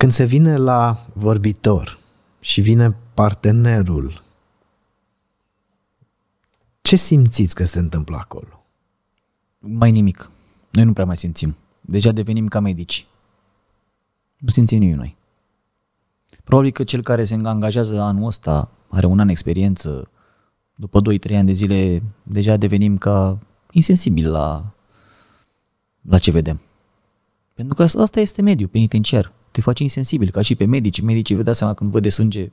Când se vine la vorbitor și vine partenerul, ce simțiți că se întâmplă acolo? Mai nimic. Noi nu prea mai simțim. Deja devenim ca medici. Nu simțim nimic noi. Probabil că cel care se angajează anul ăsta, are un an experiență, după 2-3 ani de zile, deja devenim ca insensibili la, la ce vedem. Pentru că asta este mediul penitenciar te face insensibil, ca și pe medici. Medicii, vă dați seama, când văd de sânge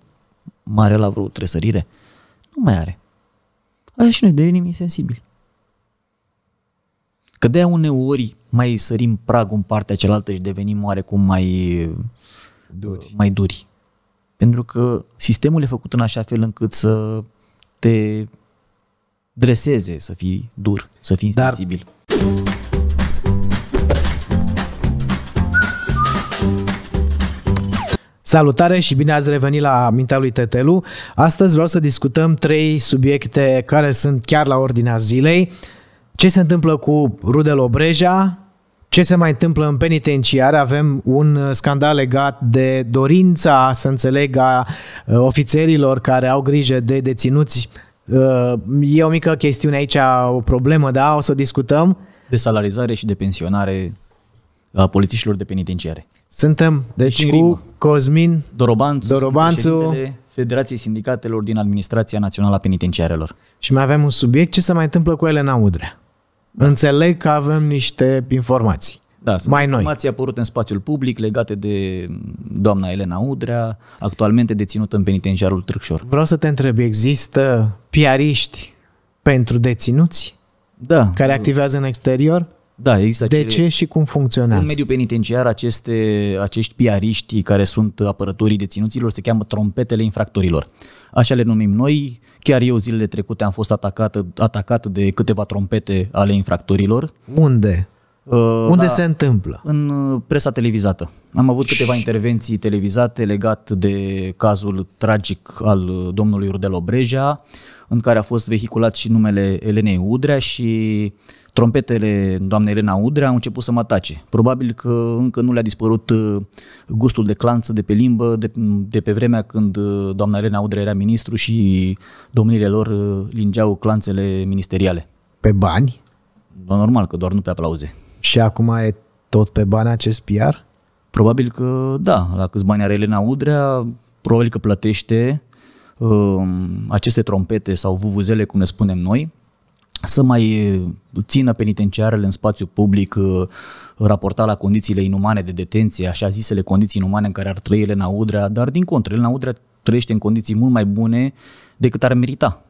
mare la vreo tresărire, nu mai are. Așa și noi devenim insensibili. Că de uneori mai sărim pragul în partea cealaltă și devenim oarecum mai duri. mai duri. Pentru că sistemul e făcut în așa fel încât să te dreseze, să fii dur, să fii insensibil. Dar... Salutare și bine ați revenit la Mintea lui Tetelu. Astăzi vreau să discutăm trei subiecte care sunt chiar la ordinea zilei. Ce se întâmplă cu Rudel Obreja, ce se mai întâmplă în penitenciare? Avem un scandal legat de dorința, să înțeleg, a ofițerilor care au grijă de deținuți. E o mică chestiune aici, o problemă, da? O să discutăm. De salarizare și de pensionare a polițiștilor de penitenciare. Suntem, deci, deci cu Cosmin Dorobanțu, Dorobanțu Federației Sindicatelor din Administrația Națională a Penitenciarelor. Și mai avem un subiect, ce se mai întâmplă cu Elena Udrea? Da. Înțeleg că avem niște informații. Da, sunt mai informații noi. apărute în spațiul public legate de doamna Elena Udrea, actualmente deținută în penitenciarul Trâcșor. Vreau să te întreb, există piariști pentru deținuți? Da. Care activează în exterior? Da, există De ce și cum funcționează? În mediul penitenciar, aceste, acești piariști care sunt apărătorii deținuților se cheamă trompetele infractorilor. Așa le numim noi. Chiar eu zilele trecute am fost atacat, atacat de câteva trompete ale infractorilor. Unde? Uh, Unde la, se întâmplă? În uh, presa televizată. Am avut câteva intervenții televizate legat de cazul tragic al uh, domnului Rudel Obreja, în care a fost vehiculat și numele Elenei Udrea și trompetele doamnei Elena Udrea au început să mă atace. Probabil că încă nu le-a dispărut uh, gustul de clanță de pe limbă de, de pe vremea când uh, doamna Elena Udrea era ministru și domnile lor uh, lingeau clanțele ministeriale. Pe bani? Normal că doar nu pe aplauze. Și acum e tot pe bani acest PR? Probabil că da, la câți bani are Elena Udrea, probabil că plătește um, aceste trompete sau vuvuzele, cum ne spunem noi, să mai țină penitenciarele în spațiu public raporta la condițiile inumane de detenție, așa zisele condiții inumane în care ar trăi Elena Udrea, dar din contră, Elena Udrea trăiește în condiții mult mai bune decât ar merita.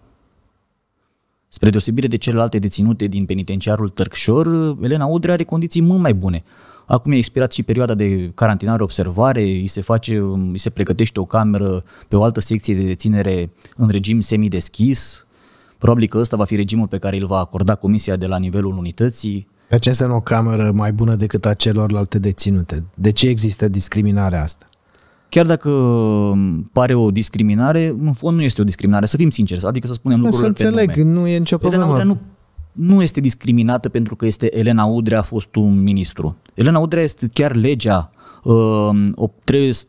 Spre deosebire de celelalte deținute din penitenciarul Târgșor, Elena Udrea are condiții mult mai bune. Acum e expirat și perioada de carantinare observare, îi se, face, îi se pregătește o cameră pe o altă secție de deținere în regim semideschis, Probabil că ăsta va fi regimul pe care îl va acorda comisia de la nivelul unității. Dar ce înseamnă o cameră mai bună decât a celorlalte deținute? De ce există discriminarea asta? Chiar dacă um, pare o discriminare, în fond nu este o discriminare, să fim sinceri, adică să spunem lucrurile să înțeleg, pe nume. nu e nicio problemă. Elena Udrea nu, nu este discriminată pentru că este Elena Udrea a fost un ministru. Elena Udrea este chiar legea, uh,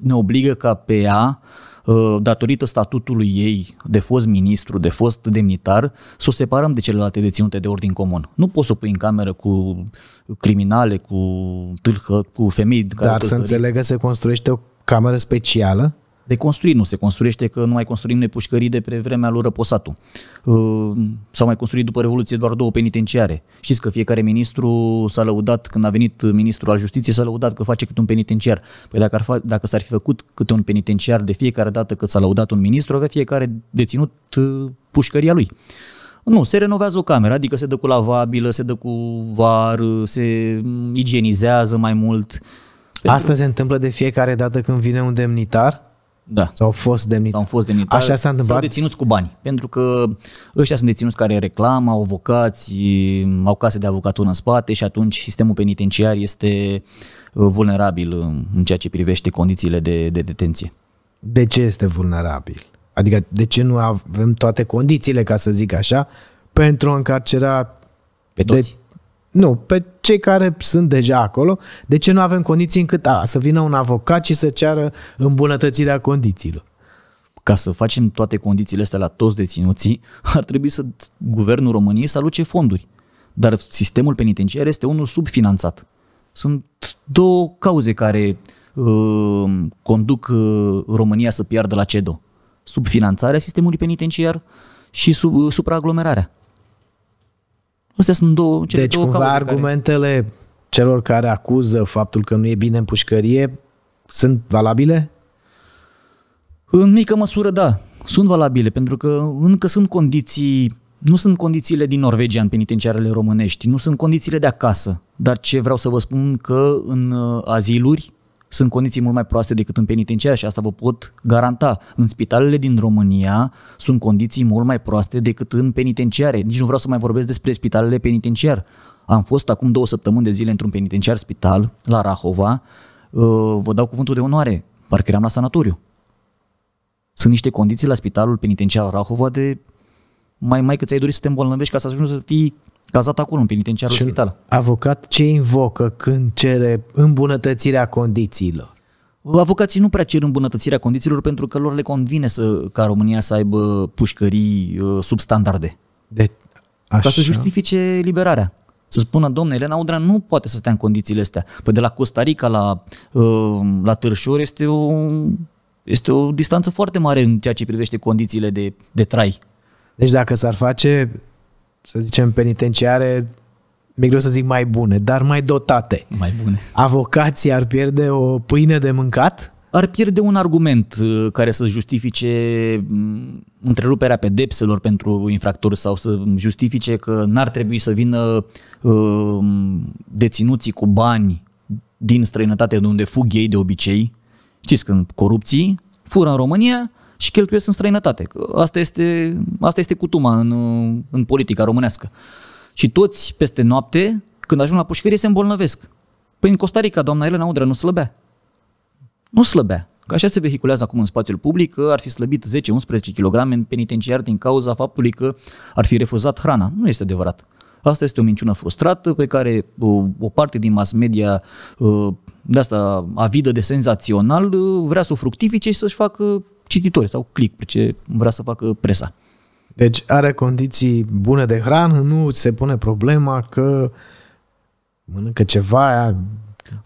ne obligă ca pe ea Uh, datorită statutului ei de fost ministru, de fost demnitar, să o separăm de celelalte deținute de ordin comun. Nu poți să o pui în cameră cu criminale, cu tâlhă, cu femei. Dar să înțeleg că se construiește o cameră specială de construit nu se construiește, că nu mai construim noi pușcării de pe vremea lui Răposatu. Ă, s-au mai construit după Revoluție doar două penitenciare. Știți că fiecare ministru s-a lăudat, când a venit ministrul al justiției, s-a lăudat că face câte un penitenciar. Păi dacă, ar fa- dacă s-ar fi făcut câte un penitenciar de fiecare dată cât s-a lăudat un ministru, avea fiecare deținut ă, pușcăria lui. Nu, se renovează o cameră, adică se dă cu lavabilă, se dă cu var, ă, se igienizează mai mult. Asta se întâmplă de fiecare dată când vine un demnitar? Da. Sau au fost demnitari. Sau au fost demnitari. Așa s-a întâmplat. Sau deținuți cu bani. Pentru că ăștia sunt deținuți care reclamă, au avocați, au case de avocatură în spate și atunci sistemul penitenciar este uh, vulnerabil în ceea ce privește condițiile de, de detenție. De ce este vulnerabil? Adică de ce nu avem toate condițiile, ca să zic așa, pentru a încarcera pe toți. De nu, pe cei care sunt deja acolo, de ce nu avem condiții încât a, să vină un avocat și să ceară îmbunătățirea condițiilor? Ca să facem toate condițiile astea la toți deținuții, ar trebui să guvernul României să aluce fonduri. Dar sistemul penitenciar este unul subfinanțat. Sunt două cauze care uh, conduc uh, România să piardă la CEDO. Subfinanțarea sistemului penitenciar și sub, uh, supraaglomerarea Astea sunt două cele Deci două cumva argumentele care... celor care acuză faptul că nu e bine în pușcărie sunt valabile? În mică măsură, da. Sunt valabile, pentru că încă sunt condiții nu sunt condițiile din Norvegia în penitenciarele românești, nu sunt condițiile de acasă, dar ce vreau să vă spun că în uh, aziluri sunt condiții mult mai proaste decât în penitenciar și asta vă pot garanta. În spitalele din România sunt condiții mult mai proaste decât în penitenciare. Nici nu vreau să mai vorbesc despre spitalele penitenciar. Am fost acum două săptămâni de zile într-un penitenciar spital la Rahova. Uh, vă dau cuvântul de onoare, parcă eram la sanatoriu. Sunt niște condiții la spitalul penitenciar Rahova de mai mai că ți-ai dorit să te îmbolnăvești ca să ajungi să fii cazat acolo în penitenciarul ce spital. Avocat ce invocă când cere îmbunătățirea condițiilor? Avocații nu prea cer îmbunătățirea condițiilor pentru că lor le convine să, ca România să aibă pușcării uh, substandarde. De, așa. Ca să justifice liberarea. Să spună, domnule, Elena Udrea nu poate să stea în condițiile astea. Păi de la Costa Rica la, uh, la Târșor este o, este o distanță foarte mare în ceea ce privește condițiile de, de trai. Deci dacă s-ar face să zicem, penitenciare, mi greu să zic mai bune, dar mai dotate. Mai bune. Avocații ar pierde o pâine de mâncat? Ar pierde un argument uh, care să justifice mm, întreruperea pedepselor pentru infractori sau să justifice că n-ar trebui să vină uh, deținuții cu bani din străinătate de unde fug ei de obicei. Știți, când corupții fură în România, și cheltuiesc în străinătate. Asta este, asta este cutuma în, în politica românească. Și toți, peste noapte, când ajung la pușcărie, se îmbolnăvesc. Păi în Costa Rica, doamna Elena Udrea nu slăbea. Nu slăbea. Că așa se vehiculează acum în spațiul public, că ar fi slăbit 10-11 kg în penitenciar din cauza faptului că ar fi refuzat hrana. Nu este adevărat. Asta este o minciună frustrată pe care o, o parte din mass media uh, de asta avidă de senzațional uh, vrea să o fructifice și să-și facă cititori sau click pe ce vrea să facă presa. Deci are condiții bune de hrană, nu se pune problema că mănâncă ceva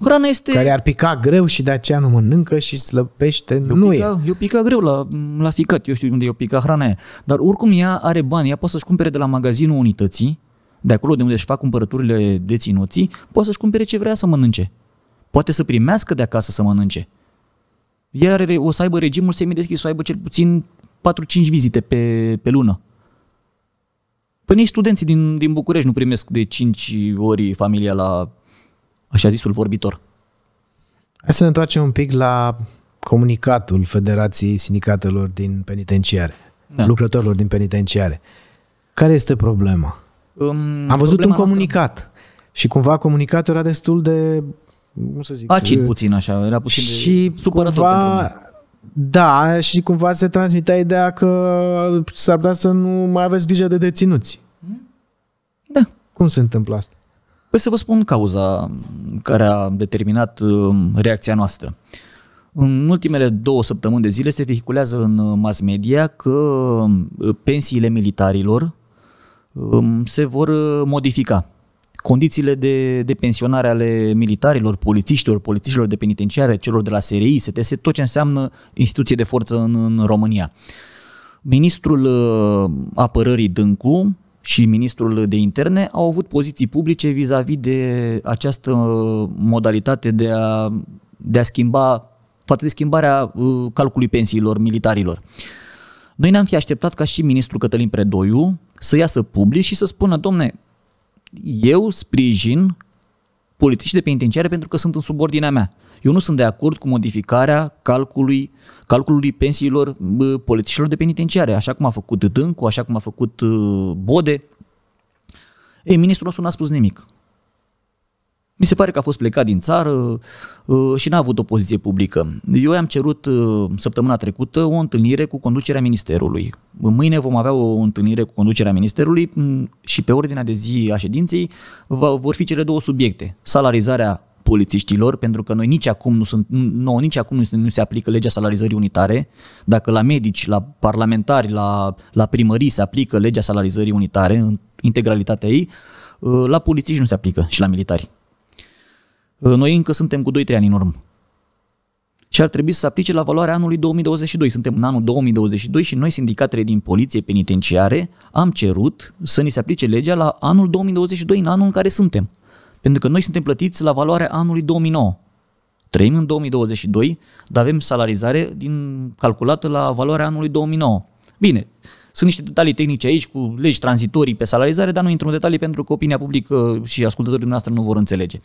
Hrana este... care ar pica greu și de aceea nu mănâncă și slăpește Eu nu pica, e. Eu pica greu la, la ficat, eu știu unde eu pica hrana aia. Dar oricum ea are bani, ea poate să-și cumpere de la magazinul unității, de acolo de unde își fac cumpărăturile de ținuții, poate să-și cumpere ce vrea să mănânce. Poate să primească de acasă să mănânce. Iar o să aibă regimul semideschis, o să aibă cel puțin 4-5 vizite pe, pe lună. Păi nici studenții din, din București nu primesc de 5 ori familia la așa zisul vorbitor. Hai să ne întoarcem un pic la comunicatul Federației Sindicatelor din Penitenciare, da. lucrătorilor din penitenciare. Care este problema? Um, Am văzut un comunicat noastră... și cumva comunicatul era destul de cum să zic... Acid puțin așa, era puțin și de supărător cumva, Da, și cumva se transmitea ideea că s-ar putea să nu mai aveți grijă de deținuți. Da. Cum se întâmplă asta? Păi să vă spun cauza care a determinat um, reacția noastră. În ultimele două săptămâni de zile se vehiculează în mass media că um, pensiile militarilor um, se vor uh, modifica condițiile de, de pensionare ale militarilor, polițiștilor, polițiștilor de penitenciare, celor de la SRI, STS, tot ce înseamnă instituție de forță în, în România. Ministrul uh, apărării Dâncu și ministrul de interne au avut poziții publice vis-a-vis de această modalitate de a, de a schimba, față de schimbarea uh, calculului pensiilor militarilor. Noi ne-am fi așteptat ca și ministrul Cătălin Predoiu să iasă public și să spună, domne, eu sprijin polițiștii de penitenciare pentru că sunt în subordinea mea. Eu nu sunt de acord cu modificarea calculului, calculului pensiilor polițiștilor de penitenciare, așa cum a făcut Dâncu, așa cum a făcut uh, Bode. Ei, ministrul nostru n-a spus nimic. Mi se pare că a fost plecat din țară uh, și n-a avut o poziție publică. Eu am cerut uh, săptămâna trecută o întâlnire cu conducerea Ministerului. Mâine vom avea o întâlnire cu conducerea Ministerului mm, și pe ordinea de zi a ședinței vor fi cele două subiecte. Salarizarea polițiștilor, pentru că noi nici acum nu sunt, nouă, nici acum nu se, nu se aplică legea salarizării unitare. Dacă la medici, la parlamentari, la, la primării se aplică legea salarizării unitare în integralitatea ei, uh, la polițiști nu se aplică și la militari. Uh, noi încă suntem cu 2-3 ani în urmă. Și ar trebui să se aplice la valoarea anului 2022. Suntem în anul 2022 și noi, sindicatele din poliție penitenciare, am cerut să ni se aplice legea la anul 2022, în anul în care suntem. Pentru că noi suntem plătiți la valoarea anului 2009. Trăim în 2022, dar avem salarizare din, calculată la valoarea anului 2009. Bine, sunt niște detalii tehnice aici cu legi tranzitorii pe salarizare, dar nu intru în detalii pentru că opinia publică și ascultătorii noastre nu vor înțelege.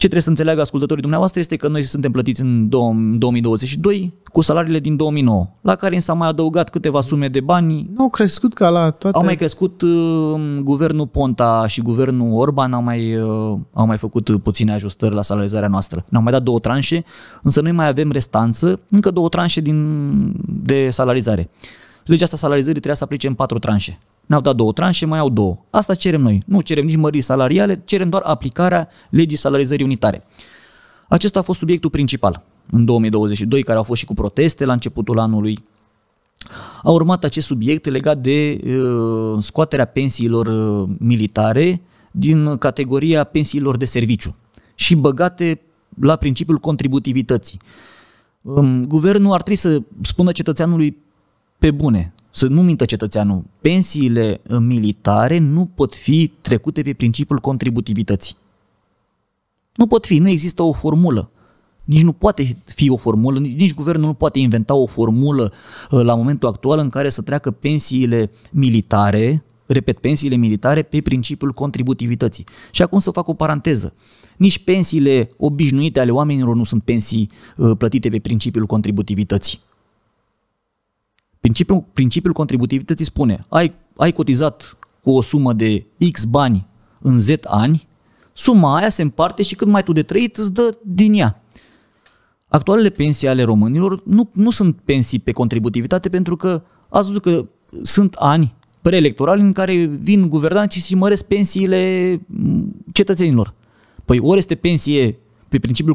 Ce trebuie să înțeleagă ascultătorii dumneavoastră este că noi suntem plătiți în 2022 cu salariile din 2009, la care s a mai adăugat câteva sume de bani. nu Au crescut ca la toate... Au mai crescut uh, guvernul Ponta și guvernul Orban au mai, uh, au mai făcut puține ajustări la salarizarea noastră. Ne-au mai dat două tranșe, însă noi mai avem restanță, încă două tranșe din, de salarizare. Legea asta salarizării trebuia să aplice în patru tranșe ne-au dat două tranșe, mai au două. Asta cerem noi. Nu cerem nici mări salariale, cerem doar aplicarea legii salarizării unitare. Acesta a fost subiectul principal în 2022, care au fost și cu proteste la începutul anului. A urmat acest subiect legat de uh, scoaterea pensiilor uh, militare din categoria pensiilor de serviciu și băgate la principiul contributivității. Um, guvernul ar trebui să spună cetățeanului pe bune, să nu mintă cetățeanul, pensiile uh, militare nu pot fi trecute pe principiul contributivității. Nu pot fi, nu există o formulă. Nici nu poate fi o formulă, nici guvernul nu poate inventa o formulă uh, la momentul actual în care să treacă pensiile militare, repet, pensiile militare pe principiul contributivității. Și acum să fac o paranteză. Nici pensiile obișnuite ale oamenilor nu sunt pensii uh, plătite pe principiul contributivității. Principiul, principiul contributivității spune, ai, ai cotizat cu o sumă de X bani în Z ani, suma aia se împarte și cât mai tu de trăit îți dă din ea. Actualele pensii ale românilor nu, nu sunt pensii pe contributivitate pentru că ați văzut că sunt ani preelectorali în care vin guvernanții și măresc pensiile cetățenilor. Păi ori este pensie pe principiul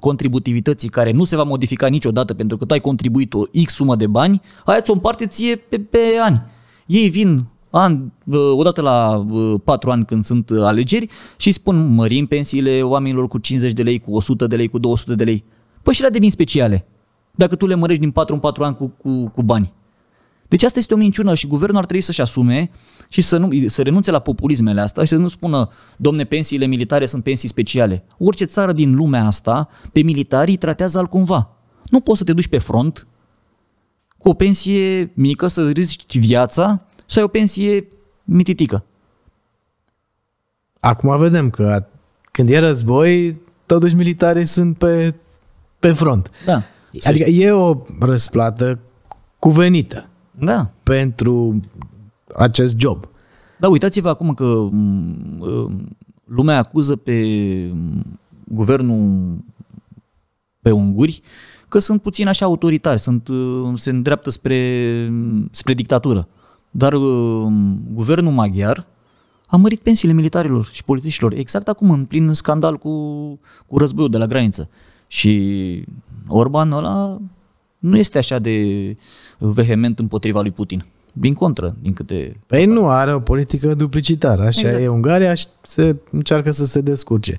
contributivității care nu se va modifica niciodată pentru că tu ai contribuit o X sumă de bani, aia ți-o împarte ție pe, pe ani. Ei vin an, odată la patru ani când sunt alegeri și spun mărim pensiile oamenilor cu 50 de lei, cu 100 de lei, cu 200 de lei. Păi și le devin speciale. Dacă tu le mărești din 4 în 4 ani cu, cu, cu bani. Deci asta este o minciună și guvernul ar trebui să-și asume și să, nu, să renunțe la populismele astea și să nu spună, domne, pensiile militare sunt pensii speciale. Orice țară din lumea asta, pe militarii tratează altcumva. Nu poți să te duci pe front cu o pensie mică, să risci viața, să ai o pensie mititică. Acum vedem că când e război, totuși militarii sunt pe, pe front. Da. Adică e o răsplată cuvenită da. pentru acest job. Da, uitați-vă acum că mm, mm, lumea acuză pe mm, guvernul pe unguri că sunt puțin așa autoritari, sunt, se îndreaptă spre, spre dictatură. Dar guvernul maghiar a mărit pensiile militarilor și polițiștilor exact acum, în plin scandal cu, cu războiul de la graniță. Și Orban ăla nu este așa de vehement împotriva lui Putin. Din contră, din câte... Păi nu, are o politică duplicitară. Așa exact. e Ungaria și se încearcă să se descurce.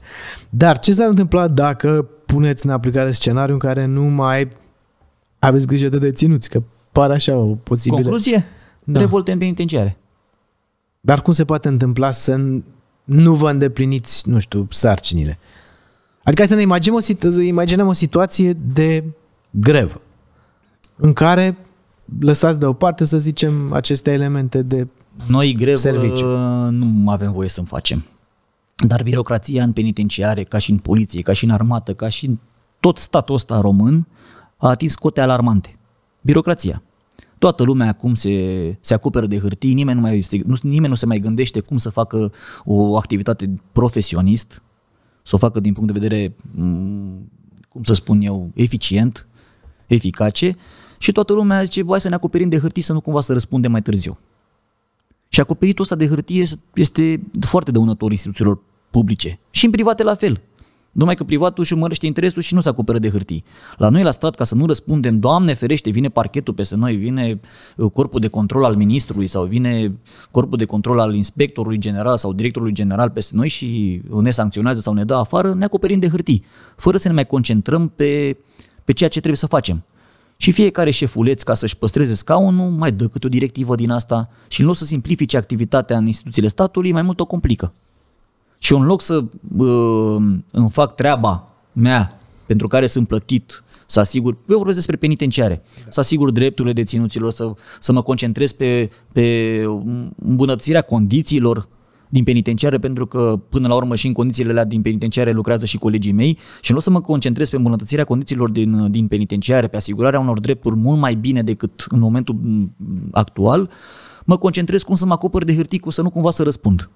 Dar ce s-ar întâmpla dacă puneți în aplicare scenariul în care nu mai aveți grijă de deținuți? Că pare așa o posibilă... Concluzie? Da. Revolte în penitenciare. Dar cum se poate întâmpla să nu vă îndepliniți, nu știu, sarcinile? Adică să ne imaginăm o, situ- imaginăm o situație de grevă în care lăsați deoparte, să zicem, aceste elemente de Noi grevă serviciu. Uh, nu avem voie să-mi facem. Dar birocrația în penitenciare, ca și în poliție, ca și în armată, ca și în tot statul ăsta român, a atins cote alarmante. Birocrația. Toată lumea acum se, se acoperă de hârtii, nimeni nu, mai nu, nimeni nu se mai gândește cum să facă o activitate profesionist, să o facă din punct de vedere, mm, cum să spun eu, eficient, eficace și toată lumea zice, hai să ne acoperim de hârtie, să nu cumva să răspundem mai târziu. Și acoperitul ăsta de hârtie este foarte dăunător instituțiilor publice. Și în private la fel. Numai că privatul își urmărește interesul și nu se acoperă de hârtii. La noi, la stat, ca să nu răspundem, Doamne ferește, vine parchetul peste noi, vine uh, corpul de control al ministrului sau vine corpul de control al inspectorului general sau directorului general peste noi și ne sancționează sau ne dă afară, ne acoperim de hârtii, fără să ne mai concentrăm pe, pe ceea ce trebuie să facem. Și fiecare șefuleț, ca să-și păstreze scaunul, mai dă câte o directivă din asta și în loc să simplifice activitatea în instituțiile statului, mai mult o complică. Și în loc să uh, îmi fac treaba mea pentru care sunt plătit să asigur, eu vorbesc despre penitenciare, da. să asigur drepturile deținuților, să, să mă concentrez pe, pe îmbunătățirea condițiilor din penitenciară pentru că până la urmă și în condițiile alea din penitenciare lucrează și colegii mei și nu o să mă concentrez pe îmbunătățirea condițiilor din, din penitenciare, pe asigurarea unor drepturi mult mai bine decât în momentul actual, mă concentrez cum să mă acopăr de hârtii, cum să nu cumva să răspund.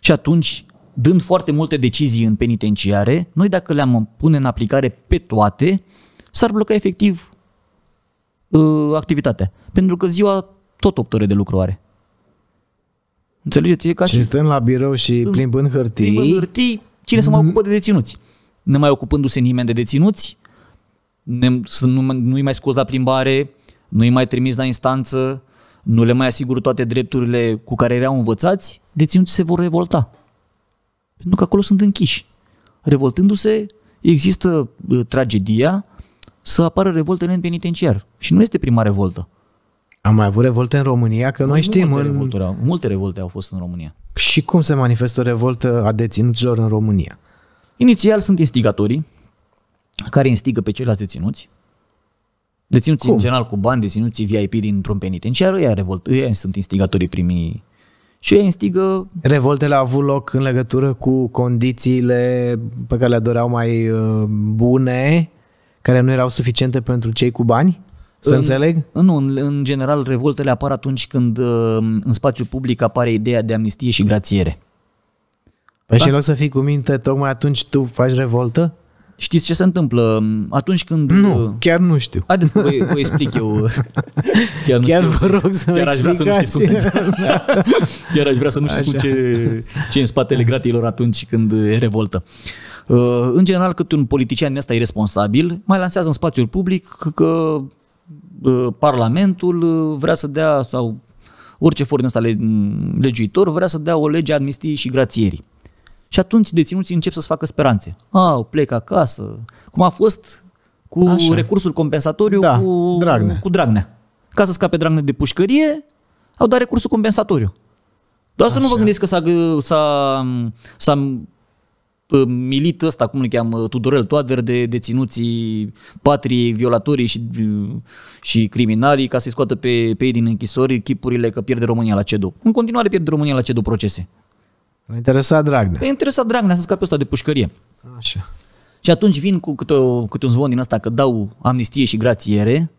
Și atunci, dând foarte multe decizii în penitenciare, noi dacă le-am pune în aplicare pe toate, s-ar bloca efectiv uh, activitatea. Pentru că ziua tot 8 ore de lucru are. Înțelegeți? E ca și, și stând la birou și stând, plimbând hârtii. Plimbând hârtii, cine să mai ocupă de deținuți? Ne mai ocupându-se nimeni de deținuți, ne, să nu, nu-i mai scos la plimbare, nu-i mai trimis la instanță, nu le mai asigur toate drepturile cu care erau învățați, deținuții se vor revolta. Pentru că acolo sunt închiși. Revoltându-se, există uh, tragedia să apară revoltă în penitenciar. Și nu este prima revoltă. Am mai avut revolte în România, că noi știm... Multe, în... revolte, multe revolte au fost în România. Și cum se manifestă o revoltă a deținuților în România? Inițial sunt instigatorii care instigă pe ceilalți deținuți. Deținuții cum? în general cu bani, deținuții VIP dintr-un penitenciar, ăia, revolt, ăia sunt instigatorii primii și ei instigă... Revoltele au avut loc în legătură cu condițiile pe care le doreau mai uh, bune, care nu erau suficiente pentru cei cu bani? Să în, înțeleg? Nu, în, în general revoltele apar atunci când uh, în spațiu public apare ideea de amnistie și grațiere. Păi și nu să fii cu minte tocmai atunci tu faci revoltă? Știți ce se întâmplă atunci când... Nu, uh, chiar nu știu. Haideți că vă, vă explic eu. Uh, chiar, nu chiar știu, vă rog să Chiar aș vrea să nu știți cum se Chiar aș vrea să nu știți ce, ce în spatele gratiilor atunci când e revoltă. în general, cât un politician ăsta e responsabil, mai lansează în spațiul public că Uh, Parlamentul uh, vrea să dea, sau orice formă asta legiuitor, vrea să dea o lege amnistiei și grațierii. Și atunci deținuții încep să-ți facă speranțe. A, plec acasă. Cum a fost cu Așa. recursul compensatoriu da, cu, Dragnea. cu Dragnea. Ca să scape Dragnea de pușcărie, au dat recursul compensatoriu. Doar Așa. să nu vă gândiți că s-a, s-a, s-a milit ăsta, cum îl cheamă, Tudorel Toader, de deținuții patriei, violatorii și, și criminalii, ca să-i scoată pe, pe ei din închisori chipurile că pierde România la CEDU. În continuare pierde România la CEDU procese. L-a interesat Dragnea. L-a interesat Dragnea să scape ăsta de pușcărie. Așa. Și atunci vin cu câte, o, câte un zvon din asta că dau amnistie și grațiere,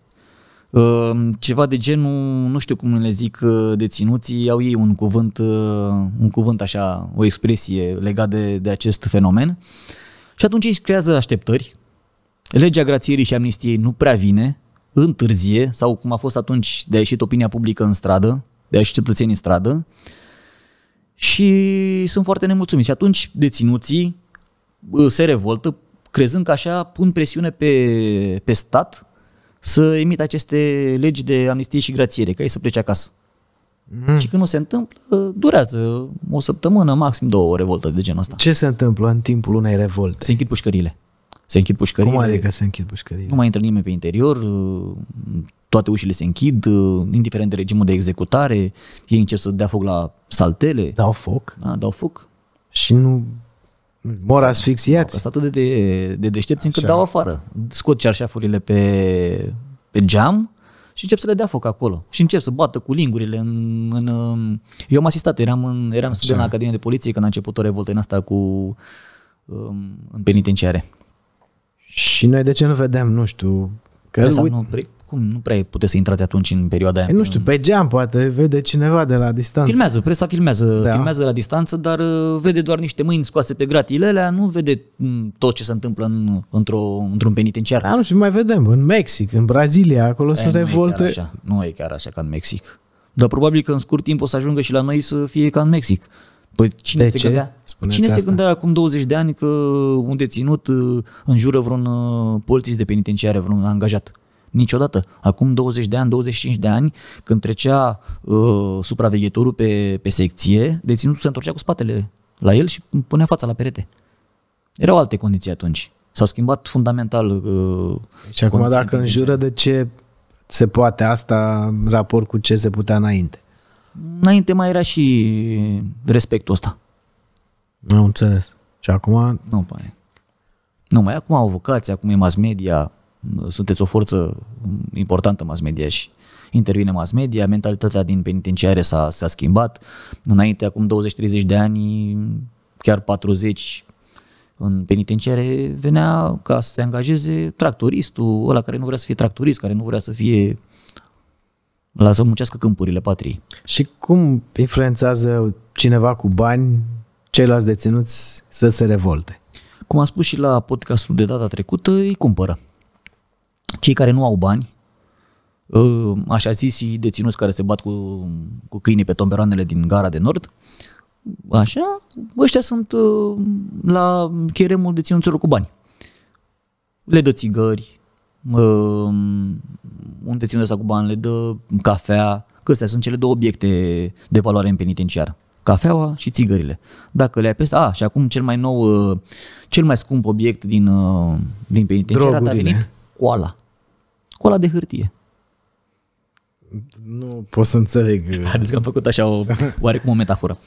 Ehm, ceva de genul, nu știu cum le zic uh, deținuții, au ei un cuvânt, uh, un cuvânt așa, o expresie legată de, de acest fenomen. Și atunci ei creează așteptări. Legea grațierii și amnistiei nu prea vine, întârzie, sau cum a fost atunci de a ieșit opinia publică în stradă, de a ieși cetățenii în stradă, și sunt foarte nemulțumiți. Și atunci deținuții uh, se revoltă, crezând că așa pun presiune pe, pe stat să emit aceste legi de amnistie și grațiere, ca ei să plece acasă. Mm. Și când nu se întâmplă, durează o săptămână, maxim două o revoltă de genul ăsta. Ce se întâmplă în timpul unei revolte? Se închid pușcările. Se închid pușcările. Cum adică se închid pușcările? Nu mai intră nimeni pe interior, toate ușile se închid, indiferent de regimul de executare, ei încep să dea foc la saltele. Dau foc? Da, dau foc. Și nu Mor asfixiați. Sunt atât de, de, de deștepți încât dau afară. Scot cearșafurile pe, pe geam și încep să le dea foc acolo. Și încep să bată cu lingurile în... în um, eu am asistat, eram, în, eram student la Academia de Poliție când a început o revoltă în asta cu... Um, în penitenciare. Și noi de ce nu vedem, nu știu, Că uite, nu, cum? Nu prea puteți să intrați atunci în perioada aia. Nu știu, pe geam poate vede cineva de la distanță. Filmează, presa filmează, da. filmează de la distanță, dar uh, vede doar niște mâini scoase pe gratile alea, nu vede mm, tot ce se întâmplă în, într-o, într-un penitenciar. Da, nu știu, mai vedem, în Mexic, în Brazilia, acolo e, sunt nu revolte. E așa, nu e chiar așa ca în Mexic. Dar probabil că în scurt timp o să ajungă și la noi să fie ca în Mexic. Păi cine de se ce? gândea? cine asta. se gândea acum 20 de ani că un deținut uh, înjură vreun uh, polițist de penitenciare, vreun angajat? Niciodată. Acum 20 de ani, 25 de ani, când trecea uh, supraveghetorul pe, pe secție, deținutul se întorcea cu spatele la el și punea fața la perete. Erau alte condiții atunci. S-au schimbat fundamental. Uh, și acum dacă în jură de ce se poate asta în raport cu ce se putea înainte? Înainte mai era și respectul ăsta. Nu înțeles. Și acum? Nu, pai, Nu, mai acum au vocația, acum e mass media, sunteți o forță importantă mass media și intervine mass media, mentalitatea din penitenciare s-a, s-a schimbat. Înainte, acum 20-30 de ani, chiar 40 în penitenciare venea ca să se angajeze tractoristul, ăla care nu vrea să fie tractorist, care nu vrea să fie la să muncească câmpurile patriei. Și cum influențează cineva cu bani ceilalți deținuți să se revolte? Cum am spus și la podcastul de data trecută, îi cumpără cei care nu au bani, uh, așa zis și deținuți care se bat cu, cu câinii pe tomberoanele din gara de nord, așa, ăștia sunt uh, la cheremul deținuților cu bani. Le dă țigări, uh, un deținut ăsta cu bani le dă cafea, că astea sunt cele două obiecte de valoare în penitenciar cafeaua și țigările. Dacă le-ai peste... A, și acum cel mai nou, cel mai scump obiect din, din penitenciar a venit coala școala de hârtie. Nu pot să înțeleg. Adică am făcut așa o, oarecum o metaforă.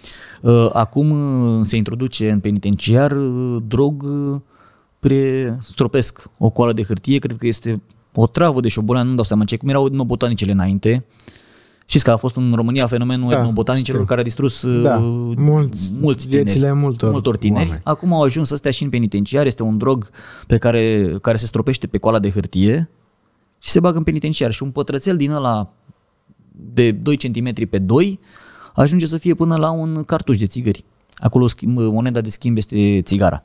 Uh, acum uh, se introduce în penitenciar uh, drog pre-stropesc o coală de hârtie, cred că este o travă de șobolan, nu dau seama ce, cum erau etnobotanicele înainte. Știți că a fost în România fenomenul da, etnobotanicelor știu. care a distrus da, mulți, mulți tineri, viețile multor, multor tineri. Oameni. Acum au ajuns să stea și în penitenciar, este un drog pe care, care se stropește pe coala de hârtie, și se bagă în penitenciar și un pătrățel din ăla de 2 cm pe 2 ajunge să fie până la un cartuș de țigări. Acolo moneda de schimb este țigara.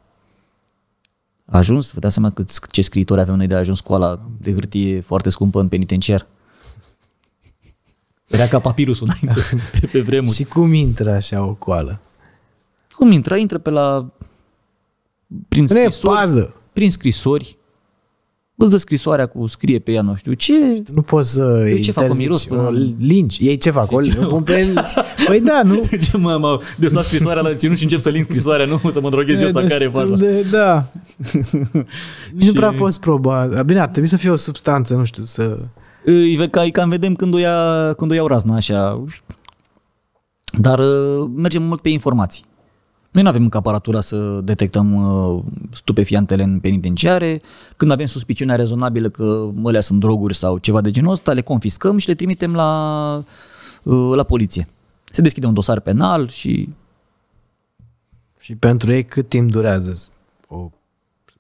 A ajuns, vă dați seama cât, ce scriitori avem noi de a ajuns scoala de hârtie foarte scumpă în penitenciar. Era ca papirusul înainte, pe, pe vremuri. Și cum intră așa o coală? Cum intră? Intră pe la... Prin scrisori, prin scrisori, îți dă scrisoarea cu scrie pe ea nu știu ce. Nu poți să eu ce fac, cu miros până... Linci, ei ce fac, o pe Păi da, nu. Ce mă, mă, desfac scrisoarea la ținut și încep să link scrisoarea, nu să mă droghez eu sau care e faza. De, da. nu prea poți proba. Bine, ar trebui să fie o substanță, nu știu, să... Îi ca, cam vedem când o, ia, când o iau razna așa. Dar uh, mergem mult pe informații. Noi nu avem încă aparatura să detectăm uh, stupefiantele în penitenciare. Când avem suspiciunea rezonabilă că mălea sunt droguri sau ceva de genul ăsta, le confiscăm și le trimitem la, uh, la poliție. Se deschide un dosar penal și... Și pentru ei cât timp durează o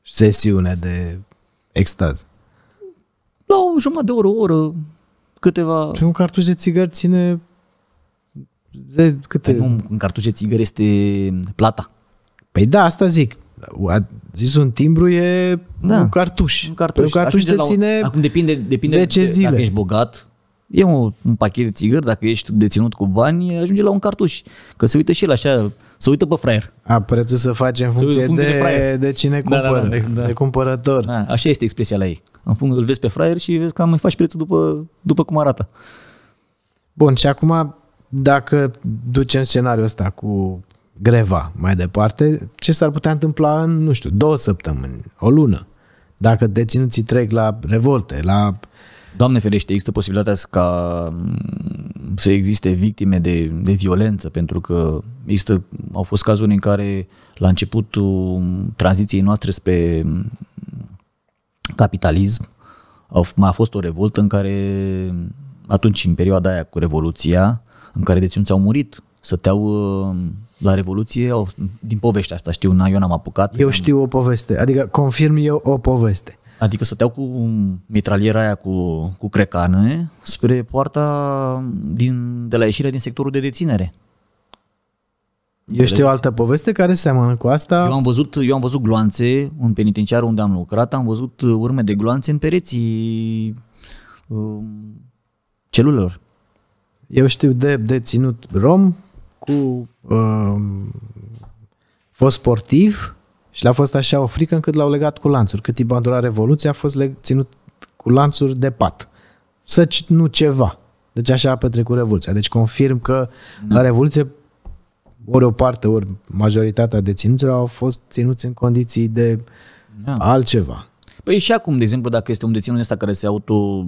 sesiune de extaz? La o jumătate de oră, o oră, câteva... Și un cartuș de țigări ține de câte... Păi nu, în cartușe țigări este plata. Păi da, asta zic. A zis un timbru e da, un cartuș. Un cartuș, un cartuș te la, ține Acum depinde, depinde 10 de, zile. dacă ești bogat, e un, un pachet de țigări, dacă ești deținut cu bani, ajunge la un cartuș. Că se uită și el așa, se uită pe fraier. A, prețul să face în funcție, funcție de, de, fraier. de cine cumpără, da, da, da, da. de cumpărător. Da, așa este expresia la ei. În funcție, îl vezi pe fraier și vezi că mai faci prețul după, după cum arată. Bun, și acum dacă ducem scenariul ăsta cu greva mai departe, ce s-ar putea întâmpla în, nu știu, două săptămâni, o lună? Dacă deținuții trec la revolte, la... Doamne ferește, există posibilitatea ca mm, să existe victime de, de violență, pentru că există, au fost cazuri în care la începutul tranziției noastre spre mm, capitalism, au, mai a fost o revoltă în care mm, atunci, în perioada aia cu Revoluția, în care deținuți au murit, stăteau uh, la Revoluție, au, din povestea asta știu, na, eu n-am apucat. Eu știu o poveste, adică confirm eu o poveste. Adică stăteau cu mitraliera aia cu, cu crecane spre poarta din, de la ieșirea din sectorul de deținere. Eu știu altă poveste care seamănă cu asta. Eu am văzut, eu am văzut gloanțe în penitenciar unde am lucrat, am văzut uh, urme de gloanțe în pereții uh, celulelor. Eu știu de deținut rom cu uh, fost sportiv și le-a fost așa o frică încât l-au legat cu lanțuri. Cât timp a durat Revoluția a fost leg- ținut cu lanțuri de pat. Să nu ceva. Deci așa a petrecut Revoluția. Deci confirm că da. la Revoluție ori o parte, ori majoritatea deținuților au fost ținuți în condiții de da. altceva. Păi și acum, de exemplu, dacă este un deținut ăsta care se auto